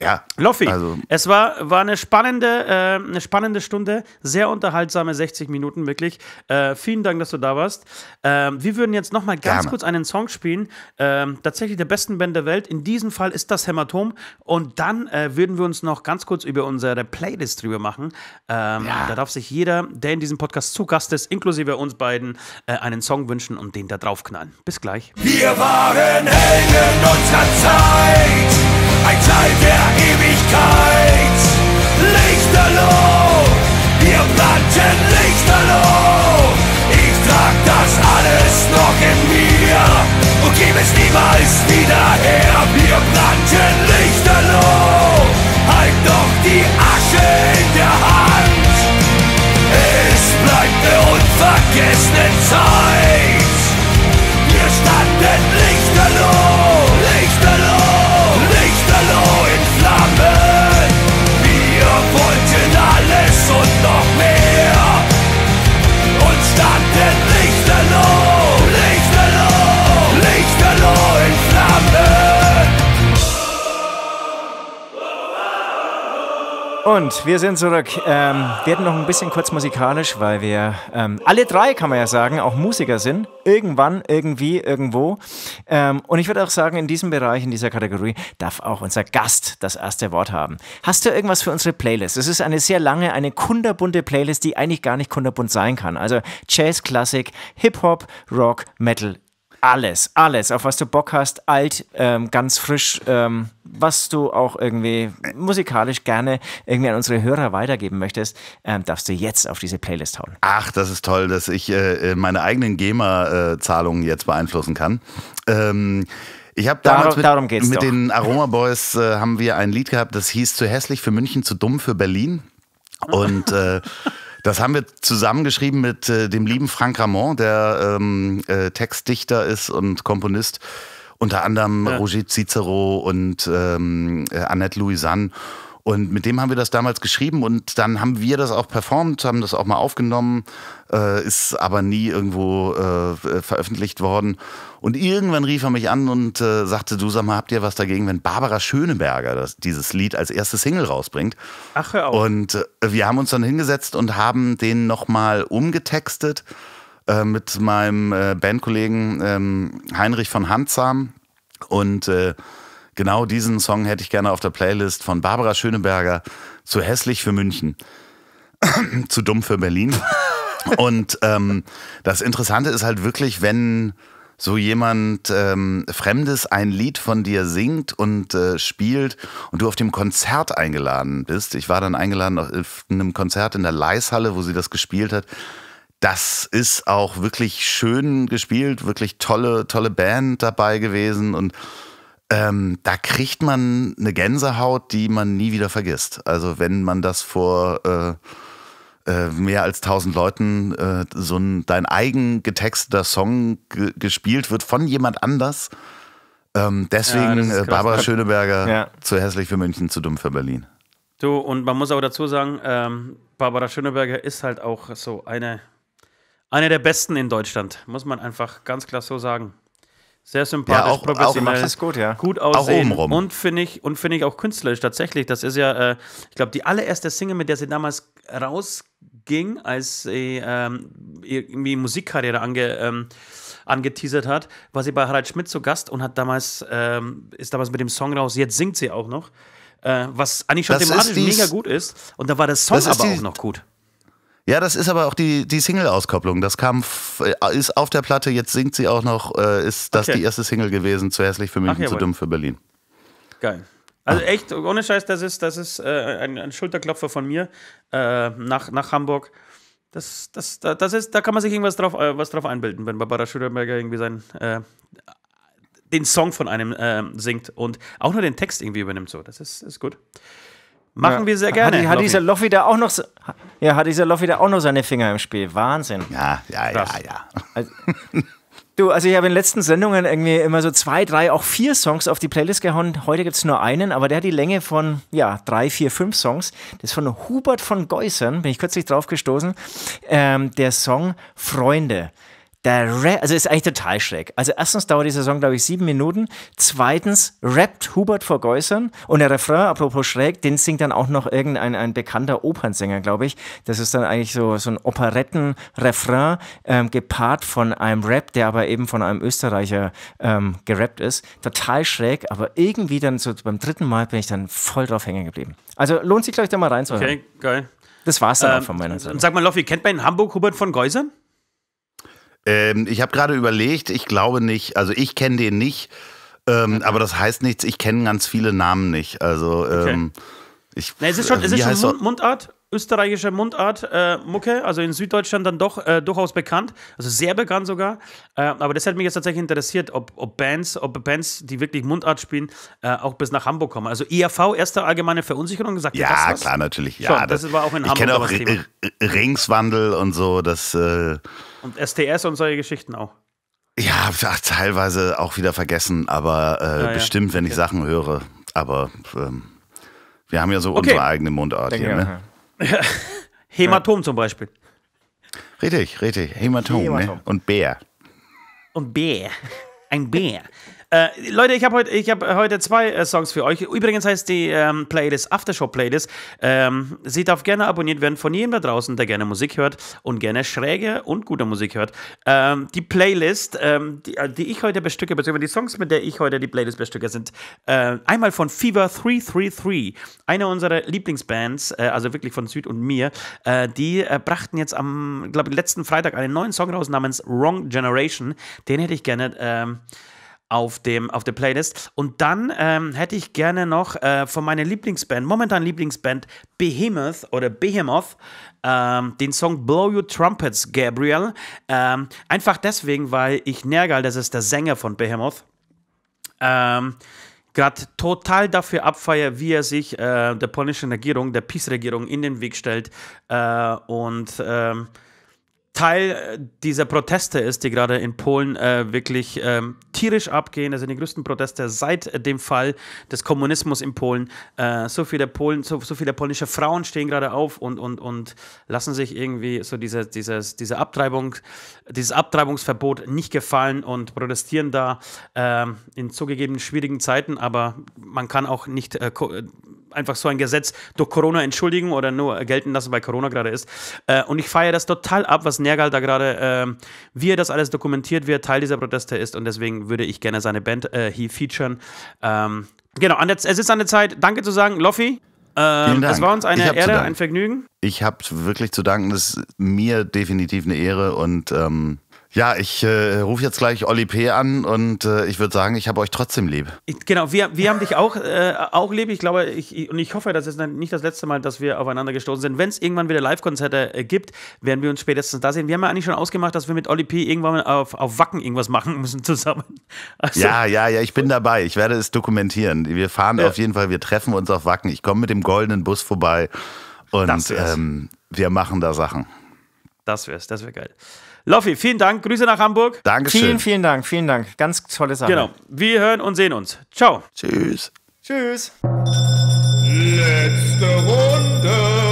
Ja. Loffi, also. es war, war eine, spannende, äh, eine spannende Stunde, sehr unterhaltsame 60 Minuten, wirklich. Äh, vielen Dank, dass du da warst. Äh, wir würden jetzt nochmal ganz Gerne. kurz einen Song spielen, ähm, tatsächlich der besten Band der Welt. In diesem Fall ist das Hämatom. Und dann äh, würden wir uns noch ganz kurz über unsere Playlist drüber machen. Ähm, ja. Da darf sich jeder, der in diesem Podcast zu Gast ist, inklusive uns beiden, äh, einen Song wünschen und den da draufknallen. Bis gleich. Wir waren Helden unserer Zeit ein Teil der Ewigkeit. Lichterloh, wir brannten Lichterloh. Ich trag das alles noch in mir und geb es niemals wieder her. Wir brannten Lichterloh, halt doch die Asche in der Hand. Es bleibt eine unvergessene Zeit. Und wir sind zurück. Ähm, werden noch ein bisschen kurz musikalisch, weil wir ähm, alle drei, kann man ja sagen, auch Musiker sind. Irgendwann, irgendwie, irgendwo. Ähm, und ich würde auch sagen, in diesem Bereich, in dieser Kategorie, darf auch unser Gast das erste Wort haben. Hast du irgendwas für unsere Playlist? Es ist eine sehr lange, eine kunderbunte Playlist, die eigentlich gar nicht kunderbunt sein kann. Also Jazz, Klassik, Hip-Hop, Rock, Metal, alles, alles, auf was du Bock hast, alt, ähm, ganz frisch, ähm, was du auch irgendwie musikalisch gerne irgendwie an unsere Hörer weitergeben möchtest, ähm, darfst du jetzt auf diese Playlist hauen. Ach, das ist toll, dass ich äh, äh meine eigenen GEMA-Zahlungen äh, jetzt beeinflussen kann. Ähm, ich habe damals darum, mit, darum mit den Aroma Boys äh, haben wir ein Lied gehabt, das hieß zu hässlich für München, zu dumm für Berlin und äh, Das haben wir zusammengeschrieben mit äh, dem lieben Frank Ramon, der ähm, äh, Textdichter ist und Komponist. Unter anderem ja. Roger Cicero und ähm, äh, Annette Louisanne. Und mit dem haben wir das damals geschrieben und dann haben wir das auch performt, haben das auch mal aufgenommen, äh, ist aber nie irgendwo äh, äh, veröffentlicht worden. Und irgendwann rief er mich an und äh, sagte, du sag mal, habt ihr was dagegen, wenn Barbara Schöneberger das, dieses Lied als erste Single rausbringt? Ach, hör auf. Und äh, wir haben uns dann hingesetzt und haben den nochmal umgetextet äh, mit meinem Bandkollegen ähm, Heinrich von Handsam und Genau diesen Song hätte ich gerne auf der Playlist von Barbara Schöneberger. Zu hässlich für München. zu dumm für Berlin. Und ähm, das Interessante ist halt wirklich, wenn so jemand ähm, Fremdes ein Lied von dir singt und äh, spielt und du auf dem Konzert eingeladen bist. Ich war dann eingeladen auf einem Konzert in der Leishalle, wo sie das gespielt hat. Das ist auch wirklich schön gespielt, wirklich tolle, tolle Band dabei gewesen und ähm, da kriegt man eine Gänsehaut, die man nie wieder vergisst. Also wenn man das vor äh, äh mehr als tausend Leuten äh, so ein dein eigen getexteter Song gespielt wird von jemand anders. Ähm, deswegen ja, äh, Barbara Schöneberger ja. zu hässlich für München, zu dumm für Berlin. Du, und man muss auch dazu sagen, ähm, Barbara Schöneberger ist halt auch so eine, eine der besten in Deutschland, muss man einfach ganz klar so sagen. Sehr sympathisch, ja, auch, professionell. Auch macht das gut, ja. Gut aussehen. Und finde ich, und find ich auch künstlerisch tatsächlich. Das ist ja, äh, ich glaube, die allererste Single, mit der sie damals rausging, als sie ähm, irgendwie Musikkarriere ange, ähm, angeteasert hat, war sie bei Harald Schmidt zu Gast und hat damals, ähm, ist damals mit dem Song raus. Jetzt singt sie auch noch. Äh, was eigentlich schon das thematisch mega gut ist. Und da war der Song aber die, auch noch gut. Ja, das ist aber auch die, die Single-Auskopplung. Das kam, äh, ist auf der Platte, jetzt singt sie auch noch, äh, ist das okay. die erste Single gewesen, zu hässlich für München, zu dumm für Berlin. Geil. Also echt, ohne Scheiß, das ist, das ist äh, ein, ein, Schulterklopfer von mir äh, nach, nach Hamburg. Das, das, da, das ist, da kann man sich irgendwas drauf, äh, was drauf einbilden, wenn Barbara Schöneberger irgendwie sein, äh, den Song von einem singt und auch nur den Text irgendwie übernimmt. So, das ist, ist gut. Machen ja. wir sehr gerne. Hat, hat dieser Loffi da auch noch, ja, hat dieser Loffi da auch noch seine Finger im Spiel? Wahnsinn. Ja, ja, ja, ja. Also, du, also ich habe in den letzten Sendungen irgendwie immer so zwei, drei, auch vier Songs auf die Playlist gehauen. Heute gibt es nur einen, aber der hat die Länge von, ja, drei, vier, fünf Songs. Das ist von Hubert von Geusern, bin ich kürzlich drauf gestoßen. Ähm, der Song Freunde. Der Rap, also ist eigentlich total schräg. Also erstens dauert die Saison, glaube ich, sieben Minuten. Zweitens rappt Hubert vor Geusern und der Refrain, apropos schräg, den singt dann auch noch irgendein ein bekannter Opernsänger, glaube ich. Das ist dann eigentlich so, so ein Operetten-Refrain, ähm, gepaart von einem Rap, der aber eben von einem Österreicher ähm, gerappt ist. Total schräg, aber irgendwie dann so beim dritten Mal bin ich dann voll drauf hängen geblieben. Also lohnt sich, glaube ich, da mal reinzuhören. Okay, geil. Das war's dann ähm, auch von meiner Seite. Sag mal, Loffi, kennt man in Hamburg Hubert von Geusern? Ähm, ich habe gerade überlegt, ich glaube nicht, also ich kenne den nicht, ähm, okay. aber das heißt nichts, ich kenne ganz viele Namen nicht. Also ähm, ich. Na, es ist schon, es schon Mund, Mundart, österreichische Mundart äh, Mucke, also in Süddeutschland dann doch äh, durchaus bekannt, also sehr bekannt sogar. Äh, aber das hätte mich jetzt tatsächlich interessiert, ob, ob, Bands, ob Bands, die wirklich Mundart spielen, äh, auch bis nach Hamburg kommen. Also IAV, erste allgemeine Verunsicherung, gesagt. Ja, das was? klar, natürlich. Ja, Schon, das, das, war auch in Hamburg. Ich kenne auch R Ringswandel und so, das äh, und STS und solche Geschichten auch. Ja, ach, teilweise auch wieder vergessen, aber äh, ja, bestimmt, wenn ich Sachen höre. Aber ähm, wir haben ja so okay. unsere eigene Mundart Denk hier. Ne? Ja. zum Beispiel. Richtig, richtig. Hämatom, ne? Hämatom. Ne? und Bär. Und Bär. Ein Bär. Äh, Leute, ich habe heute hab heute zwei äh, Songs für euch. Übrigens heißt die ähm, Playlist Aftershow Playlist. Ähm, sie darf gerne abonniert werden von jedem da draußen, der gerne Musik hört und gerne schräge und gute Musik hört. Ähm, die Playlist, ähm, die, äh, die, ich heute bestücke, beziehungsweise die Songs, mit der ich heute die Playlist bestücke, sind äh, einmal von Fever 333, eine unserer Lieblingsbands, äh, also wirklich von Süd und mir. Äh, die brachten jetzt am, glaube ich, letzten Freitag einen neuen Song raus namens Wrong Generation. Den hätte ich gerne ähm, auf, dem, auf der Playlist. Und dann ähm, hätte ich gerne noch äh, von meiner Lieblingsband, momentan Lieblingsband Behemoth oder Behemoth, ähm, den Song Blow Your Trumpets, Gabriel. Ähm, einfach deswegen, weil ich Nergal, das ist der Sänger von Behemoth, ähm, gerade total dafür abfeiere, wie er sich äh, der polnischen Regierung, der peace regierung in den Weg stellt äh, und ähm, Teil äh, dieser Proteste ist, die gerade in Polen äh, wirklich ähm, tierisch abgehen. Das sind die größten Proteste seit dem Fall des Kommunismus in Polen. Äh, so, viele Polen so, so, viele polnische Frauen stehen gerade auf und, und, und lassen sich irgendwie so diese, dieses, diese Abtreibung, dieses Abtreibungsverbot nicht gefallen und protestieren da äh, in zugegeben schwierigen Zeiten. Aber man kann auch nicht äh, einfach so ein Gesetz durch Corona entschuldigen oder nur gelten lassen, weil Corona gerade ist. Äh, und ich feiere das total ab, was Nergal da gerade, äh, wie er das alles dokumentiert, wie er Teil dieser Proteste ist. Und deswegen würde ich gerne seine Band äh, hier featuren. Ähm, genau, der, es ist an der Zeit, danke zu sagen, Loffi. Ähm, es war uns eine Ehre, ein Vergnügen. Ich habe wirklich zu danken. Das ist mir definitiv eine Ehre und ähm, ja, ich äh, rufe jetzt gleich Olli P. an und äh, ich würde sagen, ich habe euch trotzdem lieb. Genau, wir, wir haben dich auch, äh, auch lieb. Ich glaube, ich, und ich hoffe, das ist nicht das letzte Mal, dass wir aufeinander gestoßen sind. Wenn es irgendwann wieder Live-Konzerte äh, gibt, werden wir uns spätestens da sehen. Wir haben ja eigentlich schon ausgemacht, dass wir mit Olli P. irgendwann mal auf, auf Wacken irgendwas machen müssen zusammen. Also, ja, ja, ja, ich bin dabei. Ich werde es dokumentieren. Wir fahren ja. auf jeden Fall, wir treffen uns auf Wacken. Ich komme mit dem goldenen Bus vorbei und ähm, wir machen da Sachen. Das wär's, das wäre geil. Loffi, vielen Dank. Grüße nach Hamburg. Dankeschön. Vielen, vielen Dank. Vielen Dank. Ganz tolle Sache. Genau. Wir hören und sehen uns. Ciao. Tschüss. Tschüss. Letzte Runde.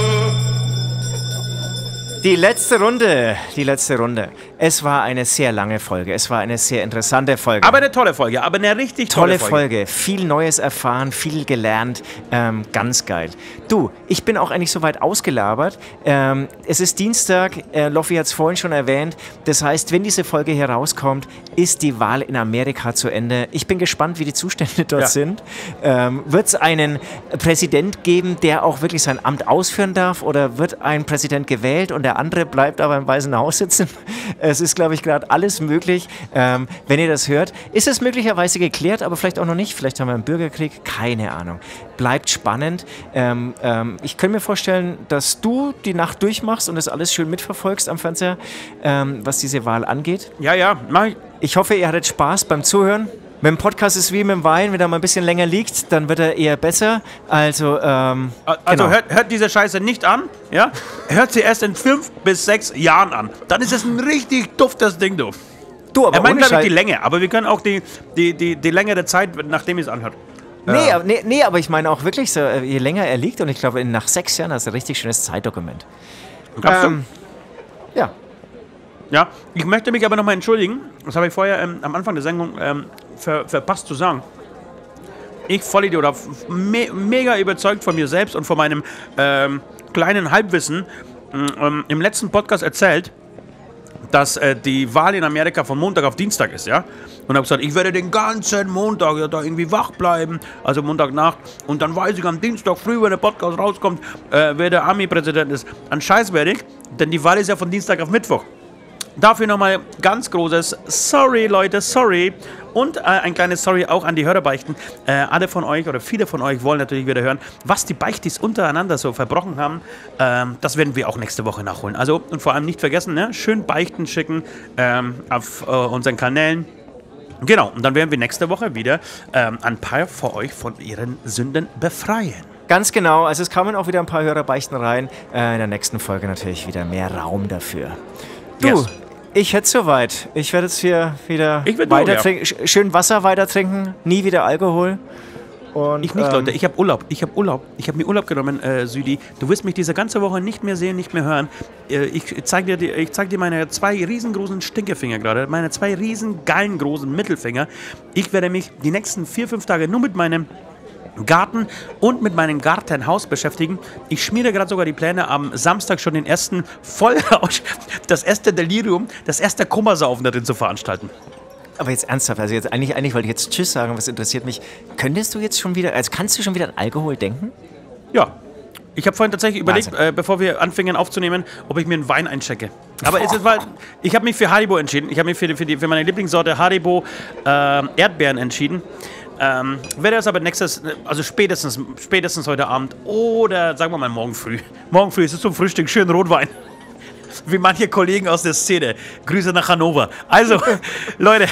Die letzte Runde, die letzte Runde. Es war eine sehr lange Folge, es war eine sehr interessante Folge. Aber eine tolle Folge, aber eine richtig tolle, tolle Folge. Folge. Viel Neues erfahren, viel gelernt, ähm, ganz geil. Du, ich bin auch eigentlich soweit ausgelabert. Ähm, es ist Dienstag, äh, Loffi hat es vorhin schon erwähnt. Das heißt, wenn diese Folge hier rauskommt, ist die Wahl in Amerika zu Ende. Ich bin gespannt, wie die Zustände dort ja. sind. Ähm, wird es einen Präsident geben, der auch wirklich sein Amt ausführen darf oder wird ein Präsident gewählt und der andere bleibt aber im Weißen Haus sitzen. Es ist, glaube ich, gerade alles möglich. Ähm, wenn ihr das hört, ist es möglicherweise geklärt, aber vielleicht auch noch nicht. Vielleicht haben wir einen Bürgerkrieg, keine Ahnung. Bleibt spannend. Ähm, ähm, ich könnte mir vorstellen, dass du die Nacht durchmachst und das alles schön mitverfolgst am Fernseher, ähm, was diese Wahl angeht. Ja, ja, mach ich. Ich hoffe, ihr hattet Spaß beim Zuhören. Mit dem Podcast ist wie mit dem Wein, wenn er mal ein bisschen länger liegt, dann wird er eher besser. Also, ähm, also genau. hört, hört, diese Scheiße nicht an, ja? Hört sie erst in fünf bis sechs Jahren an. Dann ist es ein richtig duftes Ding, du. Du, aber er meint, glaube ich, die Länge, aber wir können auch die, die, die, die längere Zeit, nachdem ihr es anhört. Nee, ja. Äh. nee, nee, aber ich meine auch wirklich so, äh, je länger er liegt und ich glaube, nach sechs Jahren hast du ein richtig schönes Zeitdokument. Glaubst ähm, du? Ja, ich möchte mich aber nochmal entschuldigen. Das habe ich vorher ähm, am Anfang der Sendung ähm, ver verpasst zu sagen. Ich Vollidiot oder me mega überzeugt von mir selbst und von meinem ähm, kleinen Halbwissen mm, ähm, im letzten Podcast erzählt, dass äh, die Wahl in Amerika von Montag auf Dienstag ist, ja? Und habe gesagt, ich werde den ganzen Montag ja, da irgendwie wach bleiben, also Montagnacht. Und dann weiß ich am Dienstag früh, wenn der Podcast rauskommt, äh, wer der Army-Präsident ist. An Scheiß werde ich, denn die Wahl ist ja von Dienstag auf Mittwoch. Dafür nochmal ganz großes Sorry, Leute, sorry. Und äh, ein kleines Sorry auch an die Hörerbeichten. Äh, alle von euch oder viele von euch wollen natürlich wieder hören, was die Beichtis untereinander so verbrochen haben. Ähm, das werden wir auch nächste Woche nachholen. Also und vor allem nicht vergessen, ne? schön Beichten schicken ähm, auf äh, unseren Kanälen. Genau, und dann werden wir nächste Woche wieder ähm, ein paar von euch von ihren Sünden befreien. Ganz genau, also es kamen auch wieder ein paar Hörerbeichten rein. Äh, in der nächsten Folge natürlich wieder mehr Raum dafür. Du, yes. Ich hätte soweit. Ich werde jetzt hier wieder weiter ja. schön Wasser weiter trinken, nie wieder Alkohol. Und, ich nicht, ähm, Leute. Ich habe Urlaub. Ich habe Urlaub. Ich habe mir Urlaub genommen, äh, Südi. Du wirst mich diese ganze Woche nicht mehr sehen, nicht mehr hören. Äh, ich zeige dir, ich zeig dir meine zwei riesengroßen Stinkefinger gerade. Meine zwei riesen geilen großen Mittelfinger. Ich werde mich die nächsten vier, fünf Tage nur mit meinem Garten und mit meinem Gartenhaus beschäftigen. Ich schmiede gerade sogar die Pläne am Samstag schon den ersten Vollrausch, das erste Delirium, das erste Kummersaufen darin zu veranstalten. Aber jetzt ernsthaft, also jetzt eigentlich, eigentlich wollte ich jetzt Tschüss sagen, was interessiert mich. Könntest du jetzt schon wieder, also kannst du schon wieder an Alkohol denken? Ja. Ich habe vorhin tatsächlich überlegt, äh, bevor wir anfingen aufzunehmen, ob ich mir einen Wein einchecke. Aber es, es war, ich habe mich für Haribo entschieden. Ich habe mich für, die, für, die, für meine Lieblingssorte Haribo äh, Erdbeeren entschieden. Ähm, werde das aber nächstes, also spätestens, spätestens heute Abend oder sagen wir mal morgen früh. Morgen früh ist es zum Frühstück schön Rotwein. Wie manche Kollegen aus der Szene. Grüße nach Hannover. Also, Leute.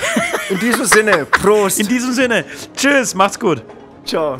In diesem Sinne, Prost. In diesem Sinne, tschüss, macht's gut. Ciao.